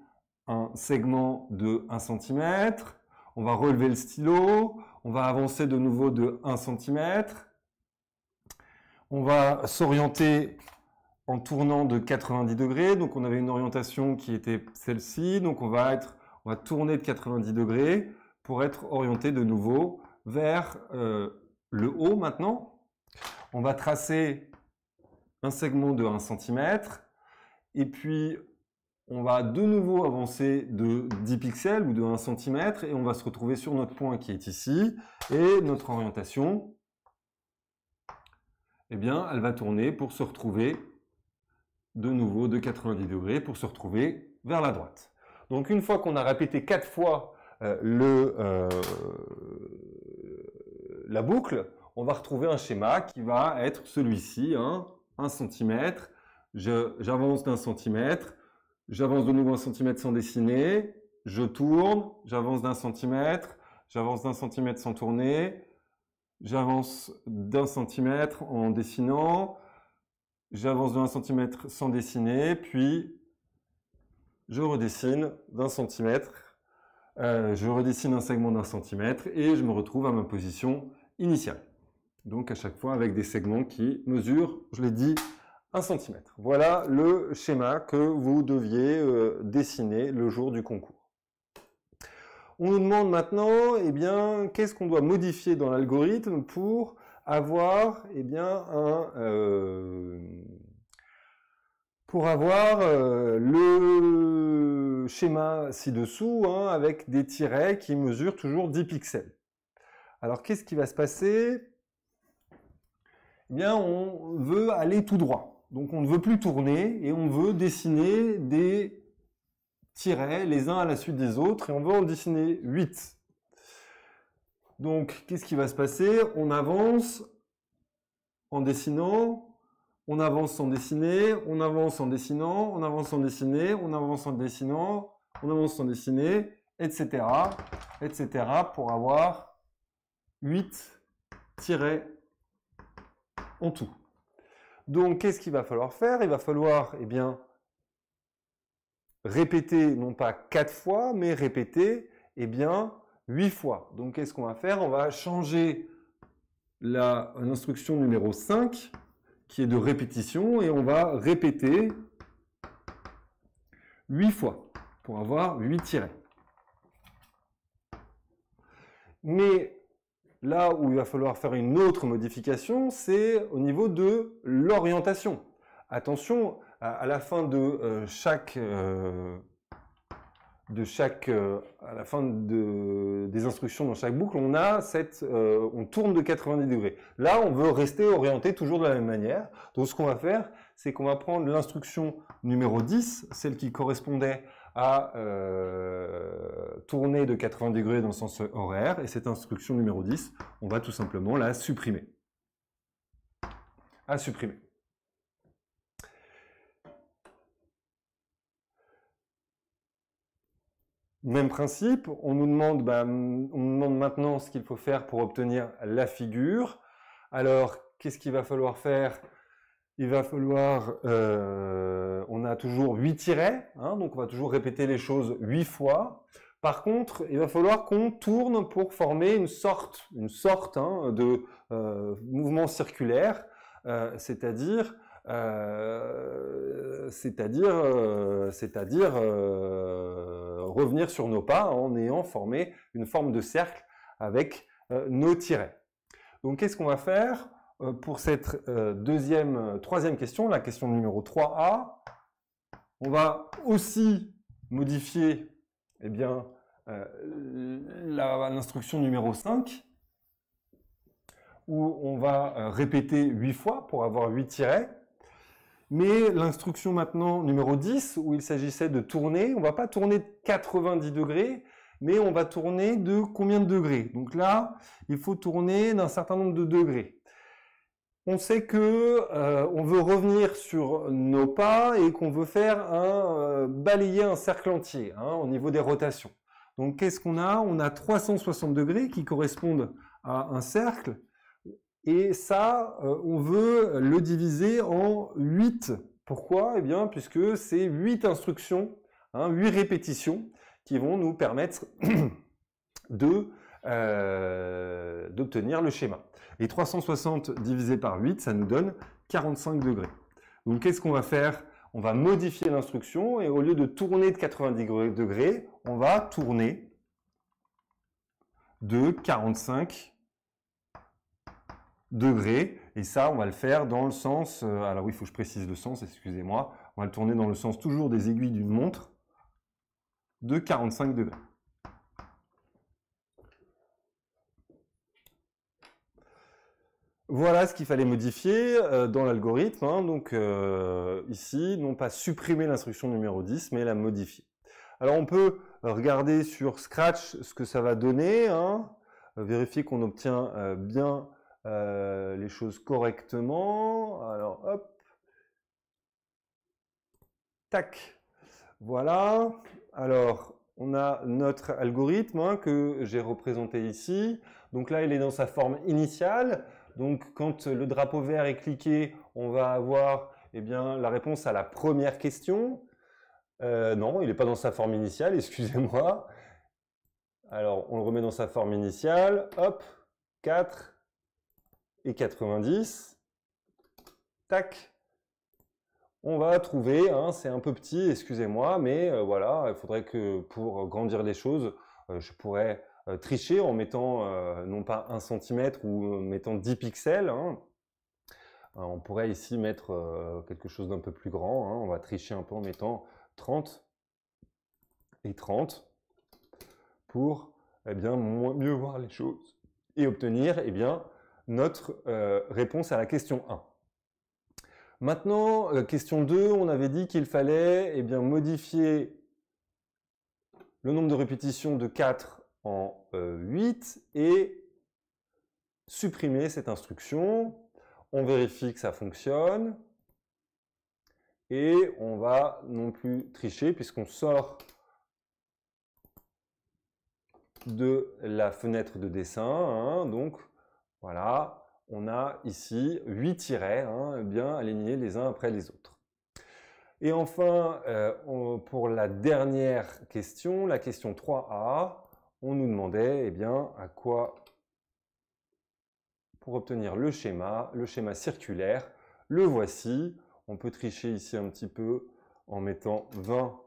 un segment de 1 cm, on va relever le stylo, on va avancer de nouveau de 1 cm, on va s'orienter en tournant de 90 degrés, donc on avait une orientation qui était celle-ci, donc on va, être, on va tourner de 90 degrés pour être orienté de nouveau vers euh, le haut maintenant. On va tracer un segment de 1 cm, et puis on va de nouveau avancer de 10 pixels ou de 1 cm et on va se retrouver sur notre point qui est ici et notre orientation eh bien, elle va tourner pour se retrouver de nouveau de 90 degrés pour se retrouver vers la droite. Donc une fois qu'on a répété quatre fois euh, le, euh, la boucle, on va retrouver un schéma qui va être celui-ci, 1 hein, cm, j'avance d'un centimètre, J'avance de nouveau un centimètre sans dessiner. Je tourne. J'avance d'un centimètre. J'avance d'un centimètre sans tourner. J'avance d'un centimètre en dessinant. J'avance d'un centimètre sans dessiner. Puis, je redessine d'un centimètre. Euh, je redessine un segment d'un centimètre et je me retrouve à ma position initiale. Donc à chaque fois avec des segments qui mesurent, je l'ai dit, 1 cm. Voilà le schéma que vous deviez euh, dessiner le jour du concours. On nous demande maintenant, eh bien, qu'est-ce qu'on doit modifier dans l'algorithme pour avoir, eh bien, un, euh, pour avoir euh, le schéma ci-dessous hein, avec des tirets qui mesurent toujours 10 pixels. Alors qu'est-ce qui va se passer eh bien, on veut aller tout droit. Donc on ne veut plus tourner et on veut dessiner des tirets les uns à la suite des autres et on veut en dessiner 8. Donc qu'est-ce qui va se passer On avance en dessinant, on avance en dessiner, on avance en dessinant, on avance en dessiner, on avance en dessinant, on avance en dessiner, etc. etc. pour avoir 8 tirets en tout. Donc, qu'est-ce qu'il va falloir faire Il va falloir, eh bien, répéter non pas quatre fois, mais répéter, eh bien, huit fois. Donc, qu'est-ce qu'on va faire On va changer l'instruction numéro 5, qui est de répétition, et on va répéter huit fois pour avoir huit tirés. Mais Là où il va falloir faire une autre modification, c'est au niveau de l'orientation. Attention, à, la fin de euh, chaque... Euh, euh, à la fin des instructions dans chaque boucle, on a on tourne de 90 degrés. Là, on veut rester orienté toujours de la même manière. Donc ce qu'on va faire, c'est qu'on va prendre l'instruction numéro 10, celle qui correspondait à euh, tourner de 80 degrés dans le sens horaire, et cette instruction numéro 10, on va tout simplement la supprimer. À supprimer. Même principe, on nous demande, bah, on nous demande maintenant ce qu'il faut faire pour obtenir la figure. Alors, qu'est-ce qu'il va falloir faire il va falloir, euh, on a toujours 8 tirets, hein, donc on va toujours répéter les choses 8 fois. Par contre, il va falloir qu'on tourne pour former une sorte, une sorte hein, de euh, mouvement circulaire, euh, c'est-à-dire, c'est-à-dire, c'est-à-dire revenir sur nos pas en ayant formé une forme de cercle avec nos tirets. Donc, qu'est-ce qu'on va faire euh, pour cette euh, deuxième, euh, troisième question, la question numéro 3A, on va aussi modifier eh bien, l'instruction numéro 5, où on va répéter 8 fois pour avoir 8 tirets. Mais l'instruction maintenant numéro 10, où il s'agissait de tourner, on va pas tourner de 90 degrés, mais on va tourner de combien de degrés Donc là, il faut tourner d'un certain nombre de degrés on sait que euh, on veut revenir sur nos pas et qu'on veut faire un euh, balayer un cercle entier hein, au niveau des rotations. Donc qu'est-ce qu'on a On a 360 degrés qui correspondent à un cercle et ça euh, on veut le diviser en 8. Pourquoi Eh bien puisque c'est 8 instructions, 8 hein, répétitions qui vont nous permettre [clears throat] d'obtenir le schéma. Et 360 divisé par 8, ça nous donne 45 degrés. Donc qu'est-ce qu'on va faire On va modifier l'instruction et au lieu de tourner de 90 degrés, on va tourner de 45 degrés. Et ça, on va le faire dans le sens... Euh, alors oui, il faut que je précise le sens, excusez-moi. On va le tourner dans le sens toujours des aiguilles d'une montre de 45 degrés. Voilà ce qu'il fallait modifier euh, dans l'algorithme. Hein. donc euh, ici, non pas supprimer l'instruction numéro 10, mais la modifier. Alors on peut regarder sur Scratch ce que ça va donner, hein. vérifier qu'on obtient euh, bien les choses correctement. Alors hop, tac, voilà. Alors on a notre algorithme hein, que j'ai représenté ici. Donc là, il est dans sa forme initiale. Donc quand le drapeau vert est cliqué, on va avoir eh bien, la réponse à la première question. Euh, non, il n'est pas dans sa forme initiale, [laughs] excusez-moi. Alors, on le remet dans sa forme initiale. Hop, 4 et 90. Tac. On va trouver, hein, c'est un peu petit, excusez-moi, mais euh, voilà, il faudrait que pour grandir les choses, euh, je pourrais euh, tricher en mettant euh, non pas un cm ou en mettant 10 pixels. Hein. Euh, on pourrait ici mettre quelque chose d'un peu plus grand. Hein. On va tricher un peu en mettant 30 et 30 pour eh bien, mieux voir les choses et obtenir eh bien, notre réponse à la question 1. Maintenant, question 2, on avait dit qu'il fallait eh bien, modifier le nombre de répétitions de 4 en 8 euh, et supprimer cette instruction. On vérifie que ça fonctionne. Et on va non plus tricher puisqu'on sort de la fenêtre de dessin. Hein. donc voilà, on a ici 8 tirets hein, bien alignés les uns après les autres. Et enfin, euh, pour la dernière question, la question 3A, on nous demandait eh bien, à quoi, pour obtenir le schéma, le schéma circulaire, le voici. On peut tricher ici un petit peu en mettant 20,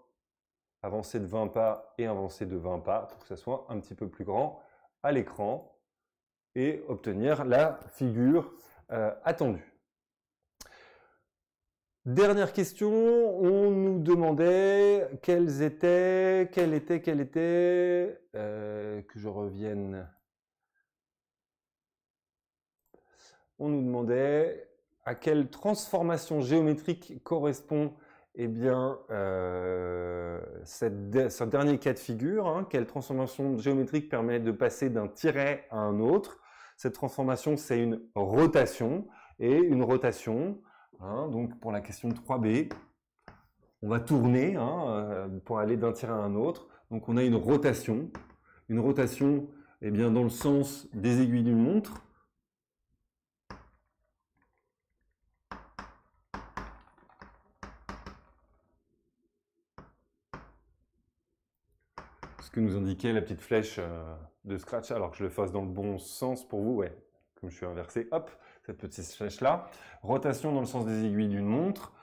avancer de 20 pas et avancer de 20 pas, pour que ça soit un petit peu plus grand à l'écran et obtenir la figure euh, attendue. Dernière question, on nous demandait quelles étaient, quelle était, quelle était, euh, que je revienne. On nous demandait à quelle transformation géométrique correspond eh bien, euh, ce dernier cas de figure, hein. quelle transformation géométrique permet de passer d'un tiret à un autre. Cette transformation, c'est une rotation. Et une rotation, Hein, donc pour la question 3b, on va tourner hein, euh, pour aller d'un tir à un autre. Donc on a une rotation. Une rotation eh bien, dans le sens des aiguilles d'une montre. Ce que nous indiquait la petite flèche euh, de Scratch, alors que je le fasse dans le bon sens pour vous, comme je suis inversé, hop, cette petite flèche-là, rotation dans le sens des aiguilles d'une montre,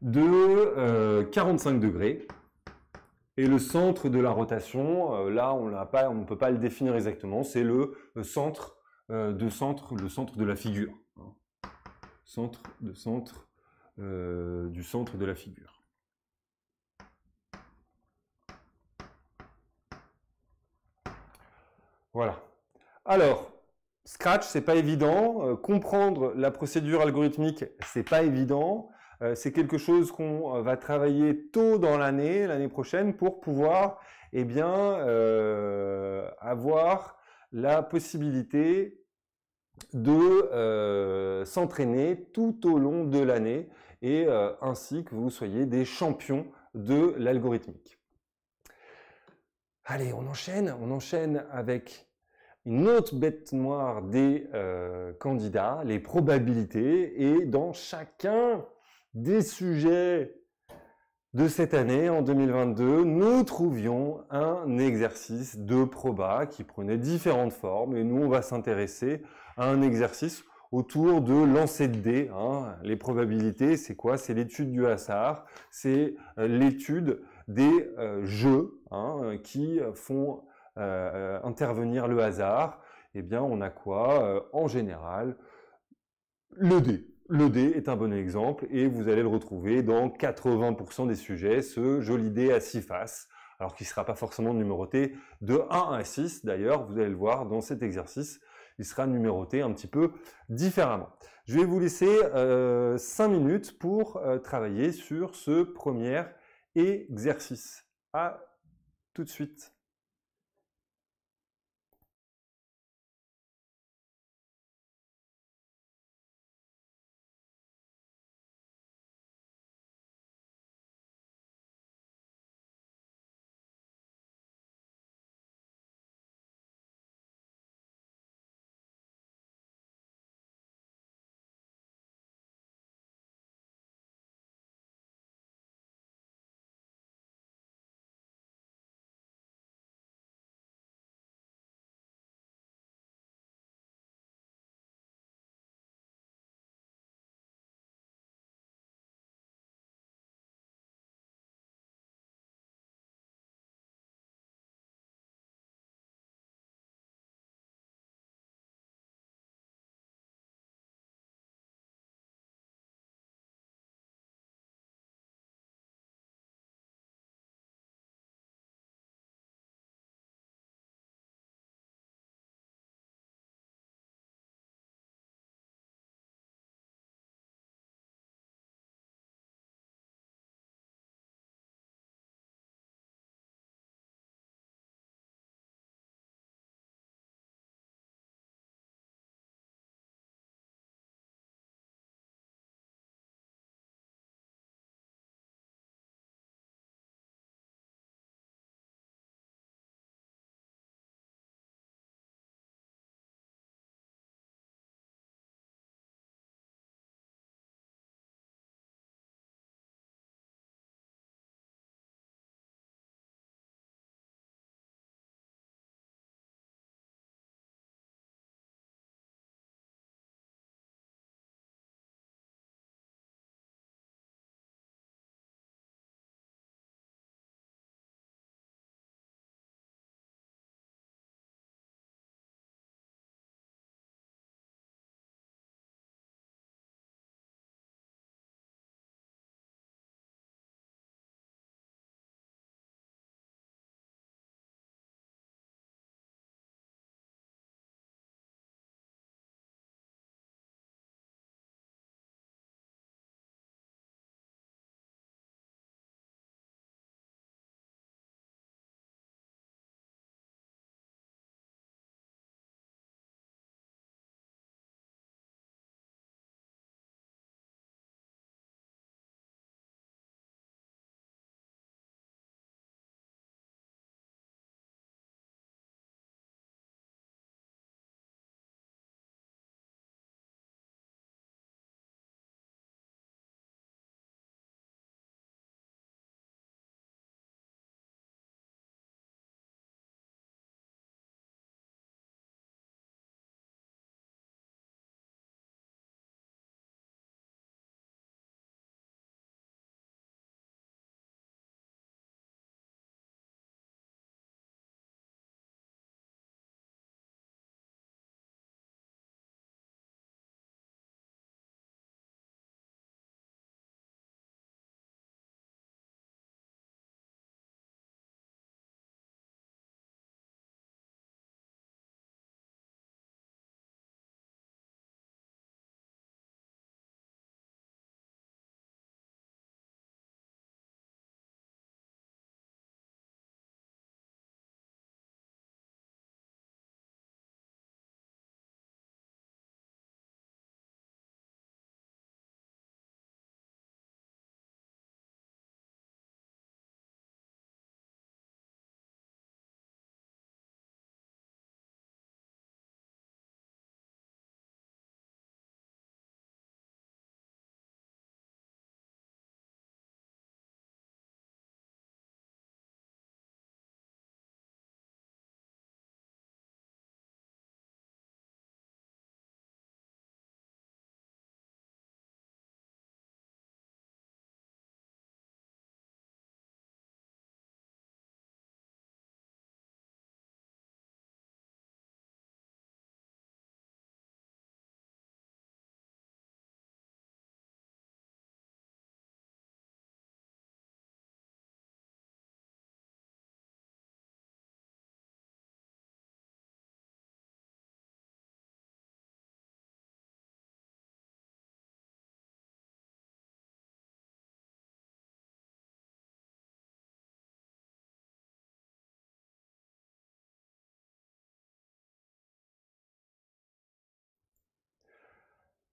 de 45 euh, degrés. Et le centre de la rotation, euh, là, on ne peut pas le définir exactement, c'est le euh, centre de centre, le centre de la figure. Hein. Centre de centre du centre de la figure. Voilà. Alors, Scratch, c'est pas évident. Euh, comprendre la procédure algorithmique, c'est pas évident. Euh, c'est quelque chose qu'on euh, va travailler tôt dans l'année, l'année prochaine, pour pouvoir, eh bien, avoir la possibilité de s'entraîner tout au long de l'année et ainsi que vous soyez des champions de l'algorithmique. Allez, on enchaîne, on enchaîne avec une autre bête noire des euh, candidats, les probabilités, et dans chacun des sujets de cette année, en 2022, nous trouvions un exercice de proba qui prenait différentes formes, et nous, on va s'intéresser à un exercice autour de lancer de dés. Hein. Les probabilités, c'est quoi C'est l'étude du hasard, c'est euh, l'étude des euh, jeux hein, qui font euh, euh, intervenir le hasard, eh bien on a quoi euh, En général, le dé. Le dé est un bon exemple et vous allez le retrouver dans 80% des sujets, ce joli dé à six faces, alors qu'il ne sera pas forcément numéroté de 1 à 6. D'ailleurs, vous allez le voir dans cet exercice, il sera numéroté un petit peu différemment. Je vais vous laisser 5 minutes pour travailler sur ce premier exercice. À tout de suite.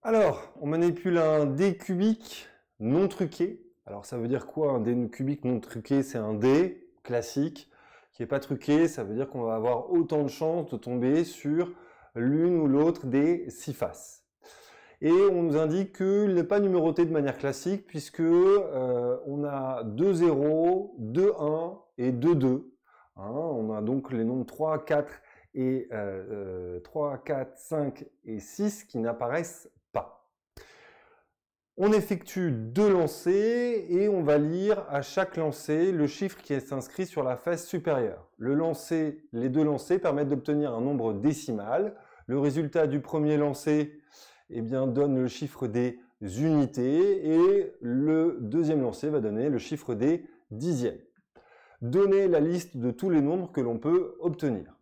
Alors, on manipule un dé cubique non truqué. Alors ça veut dire quoi un dé cubique non truqué C'est un dé classique qui n'est pas truqué. Ça veut dire qu'on va avoir autant de chances de tomber sur l'une ou l'autre des six faces. Et on nous indique qu'il n'est pas numéroté de manière classique puisque euh, on a 2 0, 2 1 et 2 2. Hein. on a donc les nombres 3, 4 et 3, 4, 5 et 6 qui n'apparaissent on effectue deux lancers et on va lire à chaque lancer le chiffre qui est inscrit sur la face supérieure. Le lancer, les deux lancers permettent d'obtenir un nombre décimal. Le résultat du premier lancé eh bien, donne le chiffre des unités et le deuxième lancer va donner le chiffre des dixièmes. Donnez la liste de tous les nombres que l'on peut obtenir.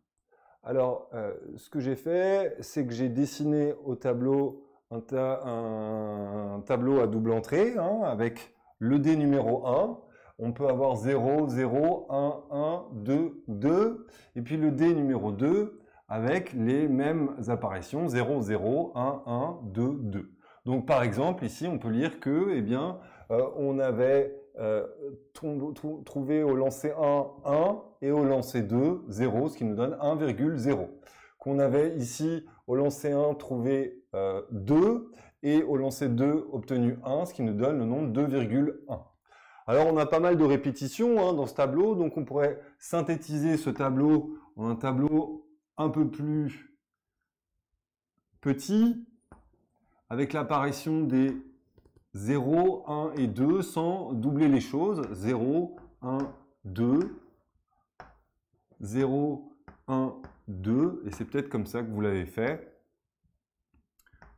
Alors, euh, ce que j'ai fait, c'est que j'ai dessiné au tableau un, un tableau à double entrée hein, avec le dé numéro 1. On peut avoir 0, 0, 1, 1, 2, 2. Et puis le dé numéro 2 avec les mêmes apparitions 0, 0, 1, 1, 2, 2. Donc par exemple, ici, on peut lire que, eh bien, euh, on avait euh, trouvé au lancer 1, 1 et au lancer 2, 0, ce qui nous donne 1,0. Qu'on avait ici au lancer 1 trouvé 2 euh, et au lancer 2 obtenu 1, ce qui nous donne le nombre 2,1. Alors on a pas mal de répétitions hein, dans ce tableau, donc on pourrait synthétiser ce tableau en un tableau un peu plus petit, avec l'apparition des 0, 1 et 2 sans doubler les choses. 0, 1, 2, 0, 1, 2, et c'est peut-être comme ça que vous l'avez fait.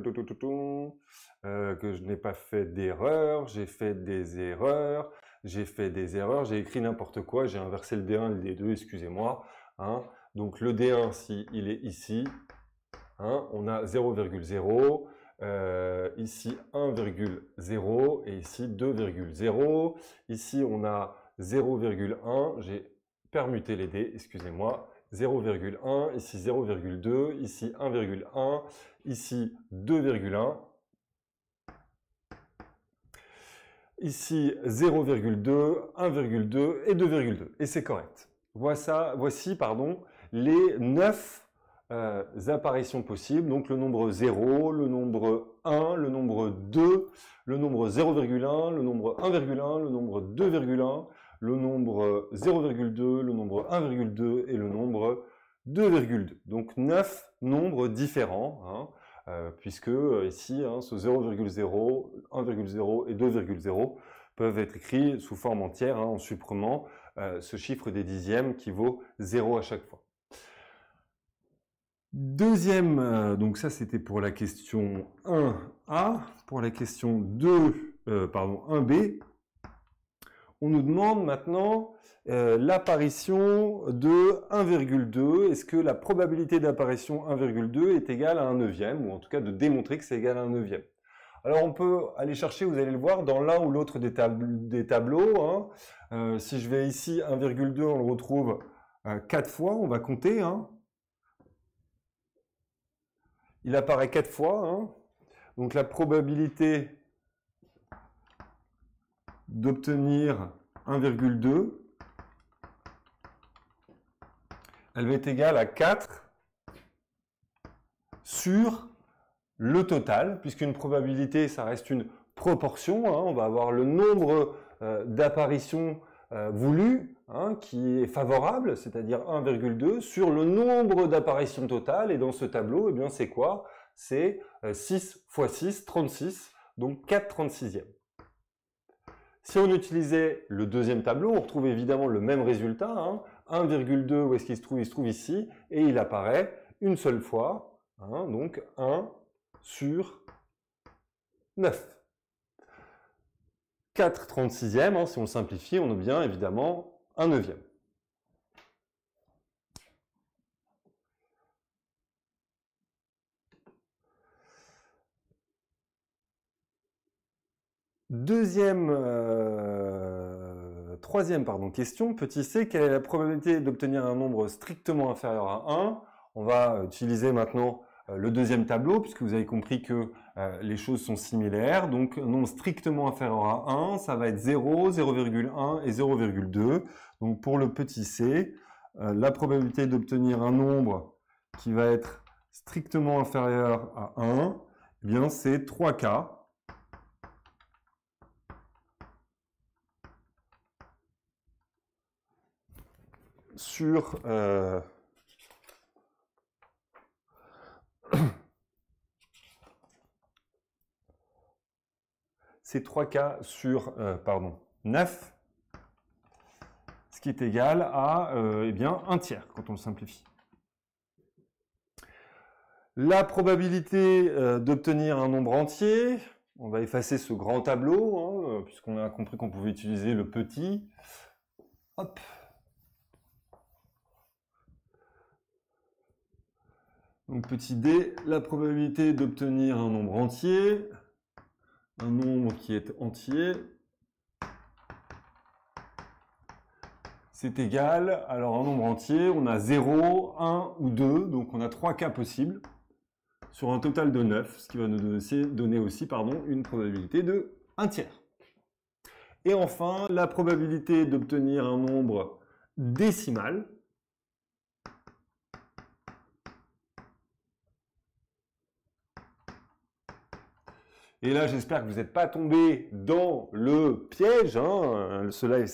que je n'ai pas fait d'erreur, j'ai fait des erreurs, j'ai fait des erreurs, j'ai écrit n'importe quoi, j'ai inversé le D1 et le D2, excusez-moi. Donc le D1, si il est ici, on a 0,0. ici 1,0 et ici 2,0. Ici on a 0,1. J'ai permuté les dés, excusez-moi. 0,1, ici 0,2, ici 1,1, ici 2,1, ici 0,2, 1,2 et 2,2. Et c'est correct. voici pardon, les 9 euh, apparitions possibles, donc le nombre 0, le nombre 1, le nombre 2, le nombre 0,1, le nombre 1,1, le nombre 2,1, le nombre 0,2, euh, le nombre 1,2 et le nombre 2,2. Donc 9 nombres différents, hein, euh, puisque euh, ici, hein, ce 0,0, 1,0 et 2,0 peuvent être écrits sous forme entière hein, en supprimant ce chiffre des dixièmes qui vaut 0 à chaque fois. Deuxième, donc ça c'était pour la question 1A, pour la question 2, pardon, 1B, on nous demande maintenant euh, l'apparition de 1,2. Est-ce que la probabilité d'apparition 1,2 est égale à 1 neuvième, ou en tout cas de démontrer que c'est égal à 1 neuvième alors on peut aller chercher, vous allez le voir, dans l'un ou l'autre des, des, tableaux. Hein. Euh, si je vais ici 1,2, on le retrouve 4 euh, fois, on va compter. Hein. Il apparaît 4 fois. Hein. Donc la probabilité d'obtenir 1,2, elle va être égale à 4 sur le total, puisqu'une probabilité, ça reste une proportion. Hein. on va avoir le nombre euh, d'apparitions euh, voulues hein, qui est favorable, c'est-à-dire 1,2, sur le nombre d'apparitions totales. Et dans ce tableau, eh c'est quoi C'est 6 x 6, 36, donc 4 36e. Si on utilisait le deuxième tableau, on retrouve évidemment le même résultat. 1,2, hein. où est-ce qu'il se trouve Il se trouve ici, et il apparaît une seule fois, hein, donc 1 sur 9. 4 36e, si on le simplifie, on obtient évidemment 1 neuvième. Deuxième, euh, troisième pardon, question, petit c, quelle est la probabilité d'obtenir un nombre strictement inférieur à 1 On va utiliser maintenant euh, le deuxième tableau, puisque vous avez compris que euh, les choses sont similaires. Donc, un nombre strictement inférieur à 1, ça va être 0, 0,1 et 0,2. Donc, pour le petit c, la probabilité d'obtenir un nombre qui va être strictement inférieur à 1, eh bien, c'est 3K. sur euh, [clears throat] ces 3 cas sur euh, pardon, 9, ce qui est égal à euh, eh bien, un tiers quand on le simplifie. La probabilité euh, d'obtenir un nombre entier, on va effacer ce grand tableau, hein, puisqu'on a compris qu'on pouvait utiliser le petit. Hop, Donc petit d, la probabilité d'obtenir un nombre entier, un nombre qui est entier, c'est égal, alors un nombre entier, on a 0, 1 ou 2, donc on a 3 cas possibles sur un total de 9, ce qui va nous donner, aussi pardon, une probabilité de 1 tiers. Et enfin, la probabilité d'obtenir un nombre décimal, Et là, j'espère que vous n'êtes pas tombé dans le piège. Hein. Cela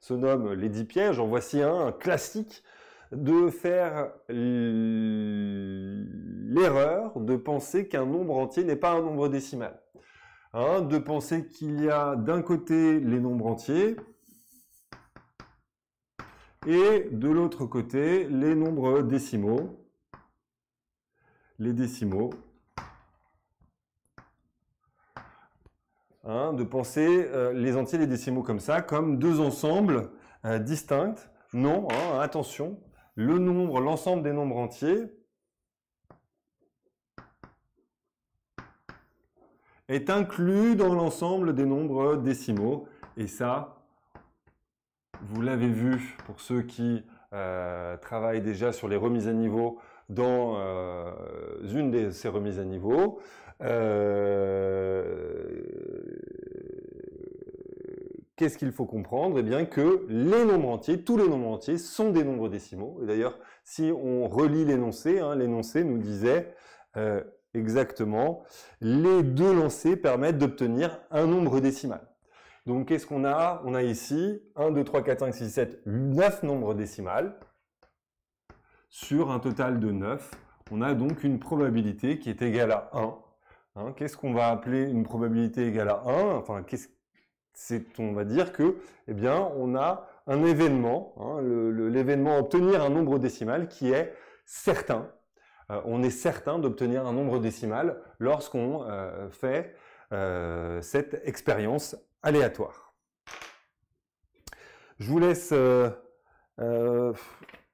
se nomme les dix pièges. En voici un, classique de faire l'erreur de penser qu'un nombre entier n'est pas un nombre décimal. Hein, de penser qu'il y a d'un côté les nombres entiers et de l'autre côté les nombres décimaux. Les décimaux Hein, de penser euh, les entiers et les décimaux comme ça, comme deux ensembles euh, distincts. Non, hein, attention, le nombre, l'ensemble des nombres entiers est inclus dans l'ensemble des nombres décimaux. Et ça, vous l'avez vu pour ceux qui euh, travaillent déjà sur les remises à niveau dans une de ces remises à niveau. Euh, qu'est-ce qu'il faut comprendre Eh bien que les nombres entiers, tous les nombres entiers sont des nombres décimaux. Et d'ailleurs, si on relit l'énoncé, hein, l'énoncé nous disait euh, exactement les deux lancers permettent d'obtenir un nombre décimal. Donc qu'est-ce qu'on a On a ici 1, 2, 3, 4, 5, 6, 7, 9 nombres décimales sur un total de 9. On a donc une probabilité qui est égale à 1 Hein, qu'est-ce qu'on va appeler une probabilité égale à 1 Enfin, c'est, on va dire que, eh bien, on a un événement, hein, l'événement obtenir un nombre décimal qui est certain. Euh, on est certain d'obtenir un nombre décimal lorsqu'on euh, fait euh, cette expérience aléatoire. Je vous laisse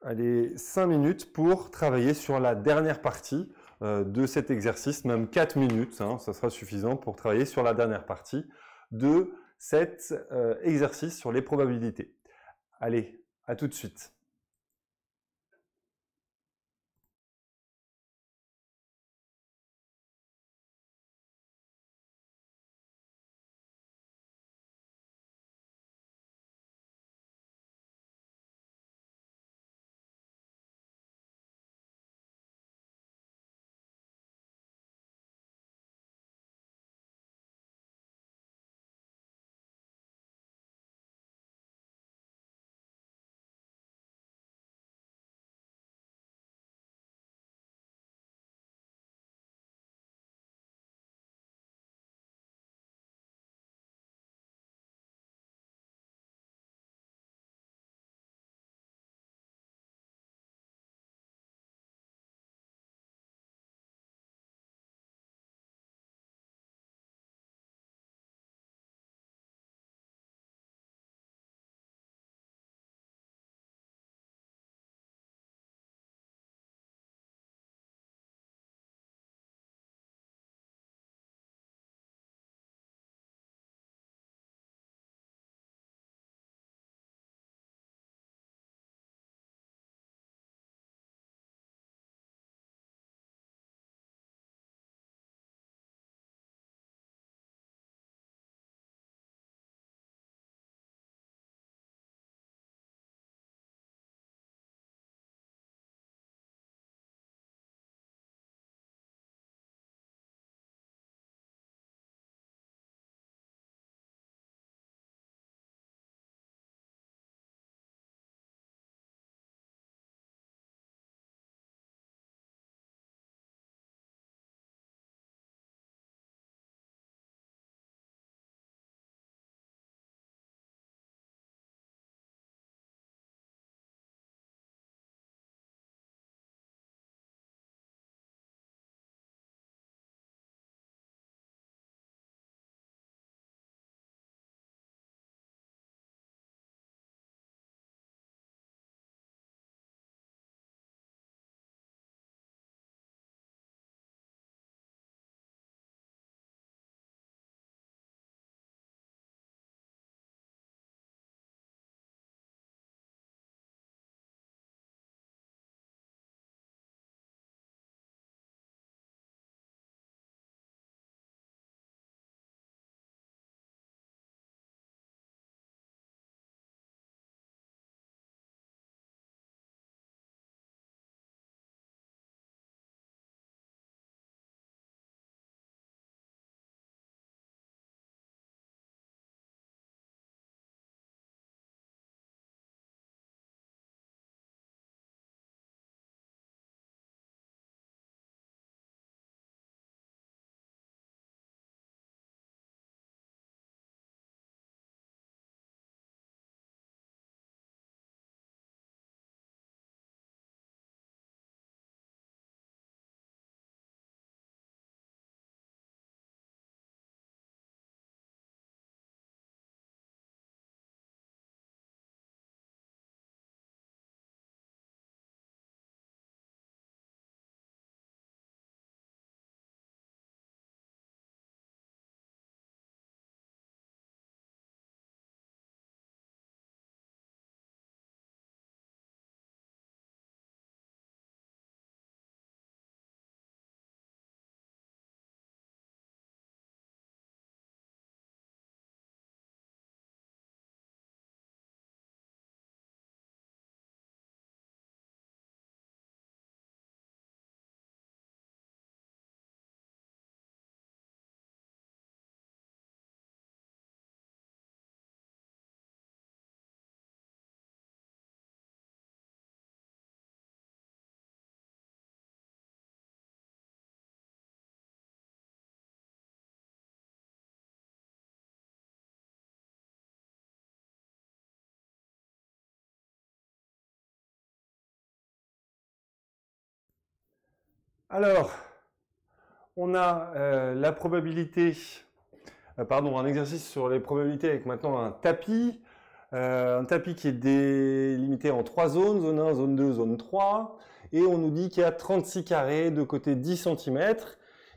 aller 5 minutes pour travailler sur la dernière partie euh, de cet exercice, même 4 minutes, hein, ça sera suffisant pour travailler sur la dernière partie de cet euh, exercice sur les probabilités. Allez, à tout de suite. Alors, on a euh, la probabilité, euh, pardon, un exercice sur les probabilités avec maintenant un tapis. Euh, un tapis qui est délimité en trois zones, zone 1, zone 2, zone 3. Et on nous dit qu'il y a 36 carrés de côté 10 cm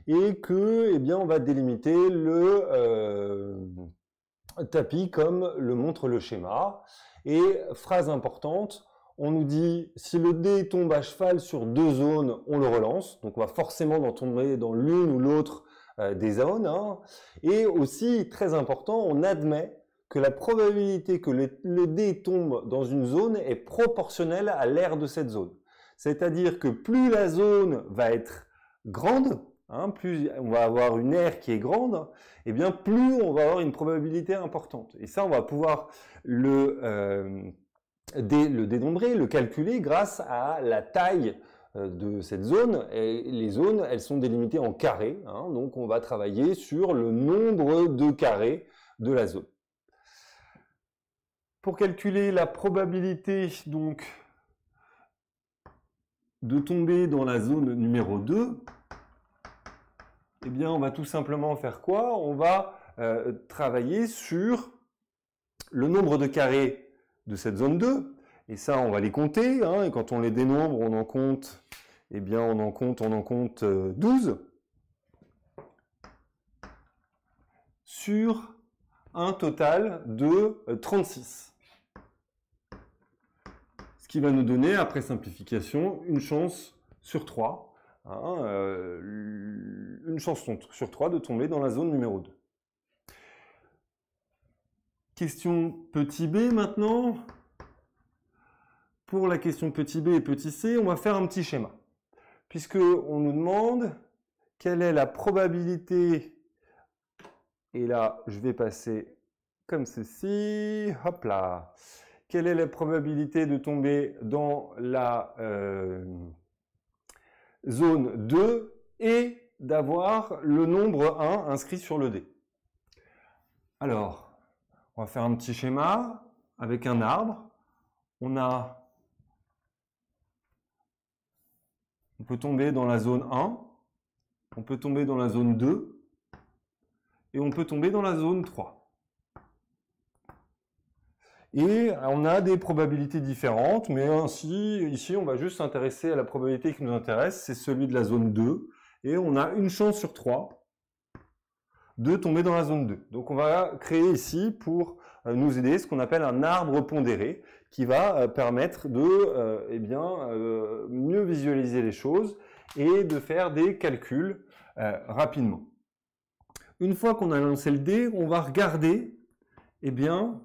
et que, eh bien, on va délimiter le tapis comme le montre le schéma. Et phrase importante, on nous dit, si le dé tombe à cheval sur deux zones, on le relance. Donc on va forcément en tomber dans l'une ou l'autre euh, des zones. Hein. Et aussi, très important, on admet que la probabilité que le, dé tombe dans une zone est proportionnelle à l'aire de cette zone. C'est-à-dire que plus la zone va être grande, hein, plus on va avoir une aire qui est grande, et eh bien plus on va avoir une probabilité importante. Et ça, on va pouvoir le, euh, le dénombrer, le calculer grâce à la taille euh, de cette zone. Et les zones, elles sont délimitées en carrés. Hein. donc on va travailler sur le nombre de carrés de la zone. Pour calculer la probabilité donc de tomber dans la zone numéro 2, eh bien on va tout simplement faire quoi On va euh, travailler sur le nombre de carrés de cette zone 2. Et ça, on va les compter. Hein, et quand on les dénombre, on en compte, eh bien, on en compte, on en compte 12 euh, sur un total de 36. Euh, Ce qui va nous donner, après simplification, une chance sur 3. Hein, euh, une chance sur 3 de tomber dans la zone numéro 2. Question petit b maintenant. Pour la question petit b et petit c, on va faire un petit schéma. Puisque on nous demande quelle est la probabilité, et là je vais passer comme ceci, hop là, quelle est la probabilité de tomber dans la euh, zone 2 et d'avoir le nombre 1 inscrit sur le dé. Alors, on va faire un petit schéma avec un arbre. On a, on peut tomber dans la zone 1, on peut tomber dans la zone 2, et on peut tomber dans la zone 3. Et on a des probabilités différentes, mais ainsi, ici, on va juste s'intéresser à la probabilité qui nous intéresse, c'est celui de la zone 2. Et on a une chance sur 3 de tomber dans la zone 2. Donc on va créer ici pour euh, nous aider ce qu'on appelle un arbre pondéré qui va euh, permettre de euh, eh bien, mieux visualiser les choses et de faire des calculs rapidement. Une fois qu'on a lancé le dé, on va regarder, eh bien,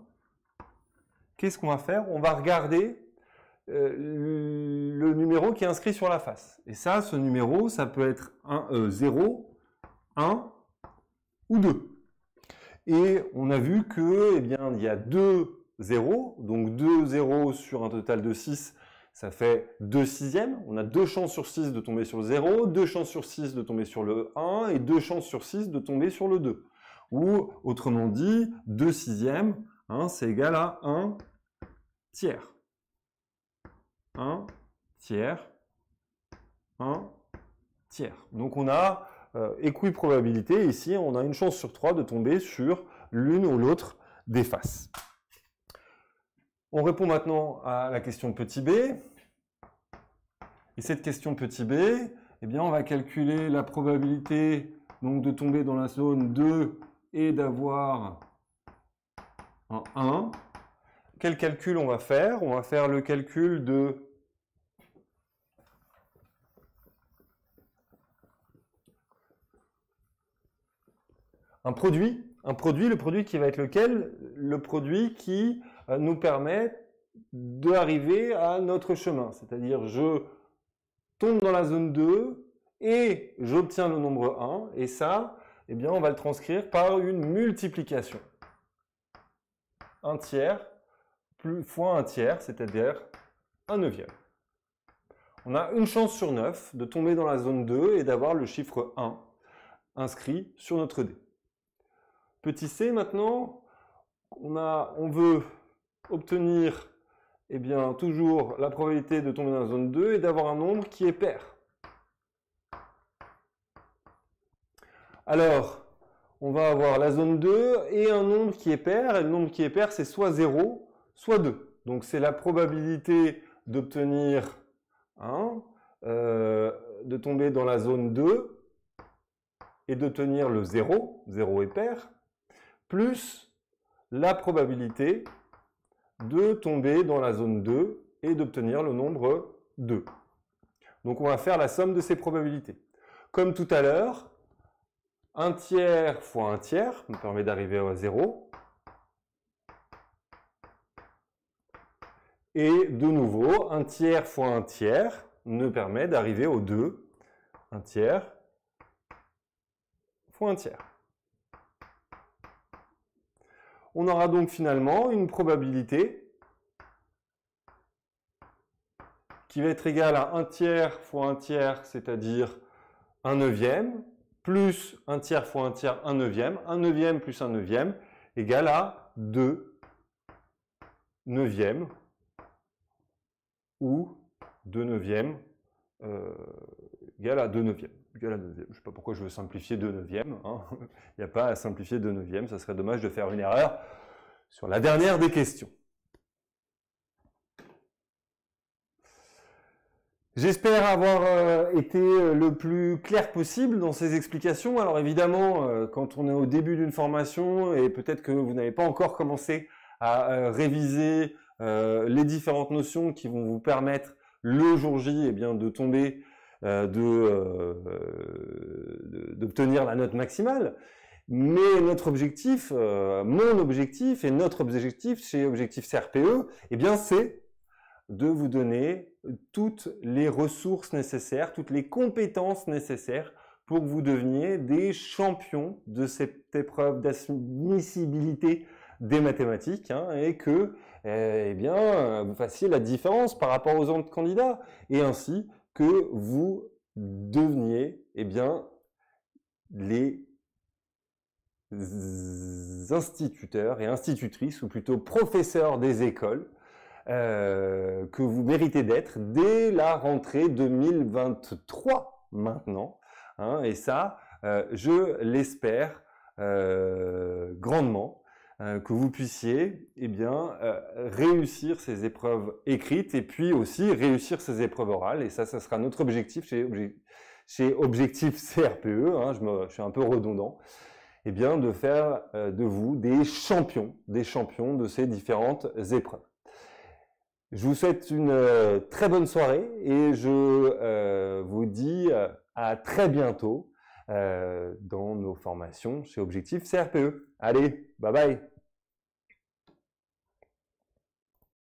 qu'est-ce qu'on va faire On va regarder le numéro qui est inscrit sur la face. Et ça, ce numéro, ça peut être 1, 0, 1, ou 2. Et on a vu que, eh bien, il y a 2 0, donc 2 0 sur un total de 6, ça fait 2 sixièmes. On a deux chances sur 6 de tomber sur le 0, 2 chances sur 6 de tomber sur le 1 et 2 chances sur 6 de tomber sur le 2. Ou, autrement dit, 2 sixièmes, hein, c'est égal à 1 tiers. 1 tiers. 1 tiers. Donc on a euh, équiprobabilité. Ici, on a une chance sur trois de tomber sur l'une ou l'autre des faces. On répond maintenant à la question petit b. Et cette question petit b, eh bien, on va calculer la probabilité donc, de tomber dans la zone 2 et d'avoir un 1. Quel calcul on va faire On va faire le calcul de un produit, un produit, le produit qui va être lequel Le produit qui euh, nous permet d'arriver à notre chemin. C'est-à-dire, je tombe dans la zone 2 et j'obtiens le nombre 1. Et ça, eh bien, on va le transcrire par une multiplication. Un tiers plus, fois un tiers, c'est-à-dire un neuvième. On a une chance sur 9 de tomber dans la zone 2 et d'avoir le chiffre 1 inscrit sur notre dé. Petit c maintenant, on, veut obtenir eh bien, toujours la probabilité de tomber dans la zone 2 et d'avoir un nombre qui est pair. Alors, on va avoir la zone 2 et un nombre qui est pair. Et le nombre qui est pair, c'est soit 0, soit 2. Donc c'est la probabilité d'obtenir 1, euh, de tomber dans la zone 2 et d'obtenir le 0, 0 est pair, plus la probabilité de tomber dans la zone 2 et d'obtenir le nombre 2. Donc on va faire la somme de ces probabilités. Comme tout à l'heure, 1 tiers fois 1 tiers me permet d'arriver à 0. Et de nouveau, 1 tiers fois 1 tiers me permet d'arriver au 2. 1 tiers fois 1 tiers. On aura donc finalement une probabilité qui va être égale à 1 tiers fois 1 tiers, c'est-à-dire 1 neuvième, plus 1 tiers fois 1 tiers, 1 neuvième, 1 neuvième plus 1 neuvième, égale à 2 neuvième ou 2 neuvième euh, égale à 2 neuvièmes. Je ne sais pas pourquoi je veux simplifier 2 neuvièmes. Hein. [laughs] il n'y a pas à simplifier 2 neuvièmes, ça serait dommage de faire une erreur sur la dernière des questions. J'espère avoir euh, été euh, le plus clair possible dans ces explications. Alors évidemment, euh, quand on est au début d'une formation et peut-être que vous n'avez pas encore commencé à réviser les différentes notions qui vont vous permettre le jour J eh bien, de tomber euh, euh, d'obtenir la note maximale. Mais notre objectif, euh, mon objectif et notre objectif chez Objectif CRPE, eh bien, c'est de vous donner toutes les ressources nécessaires, toutes les compétences nécessaires pour que vous deveniez des champions de cette épreuve d'admissibilité des mathématiques hein, et que eh bien, vous fassiez la différence par rapport aux autres candidats. Et ainsi, que vous deveniez, eh bien, les instituteurs et institutrices, ou plutôt professeurs des écoles, euh, que vous méritez d'être dès la rentrée 2023 maintenant. Hein. et ça, euh, je l'espère euh, grandement. Euh, que vous puissiez eh bien, euh, réussir ces épreuves écrites et puis aussi réussir ces épreuves orales. Et ça, ça sera notre objectif chez, Objectif [laughs] CRPE, hein, je, suis un peu redondant, eh bien, de faire euh, de vous des champions, des champions de ces différentes épreuves. Je vous souhaite une très bonne soirée et je vous dis à très bientôt dans nos formations chez Objectif CRPE. Allez, bye bye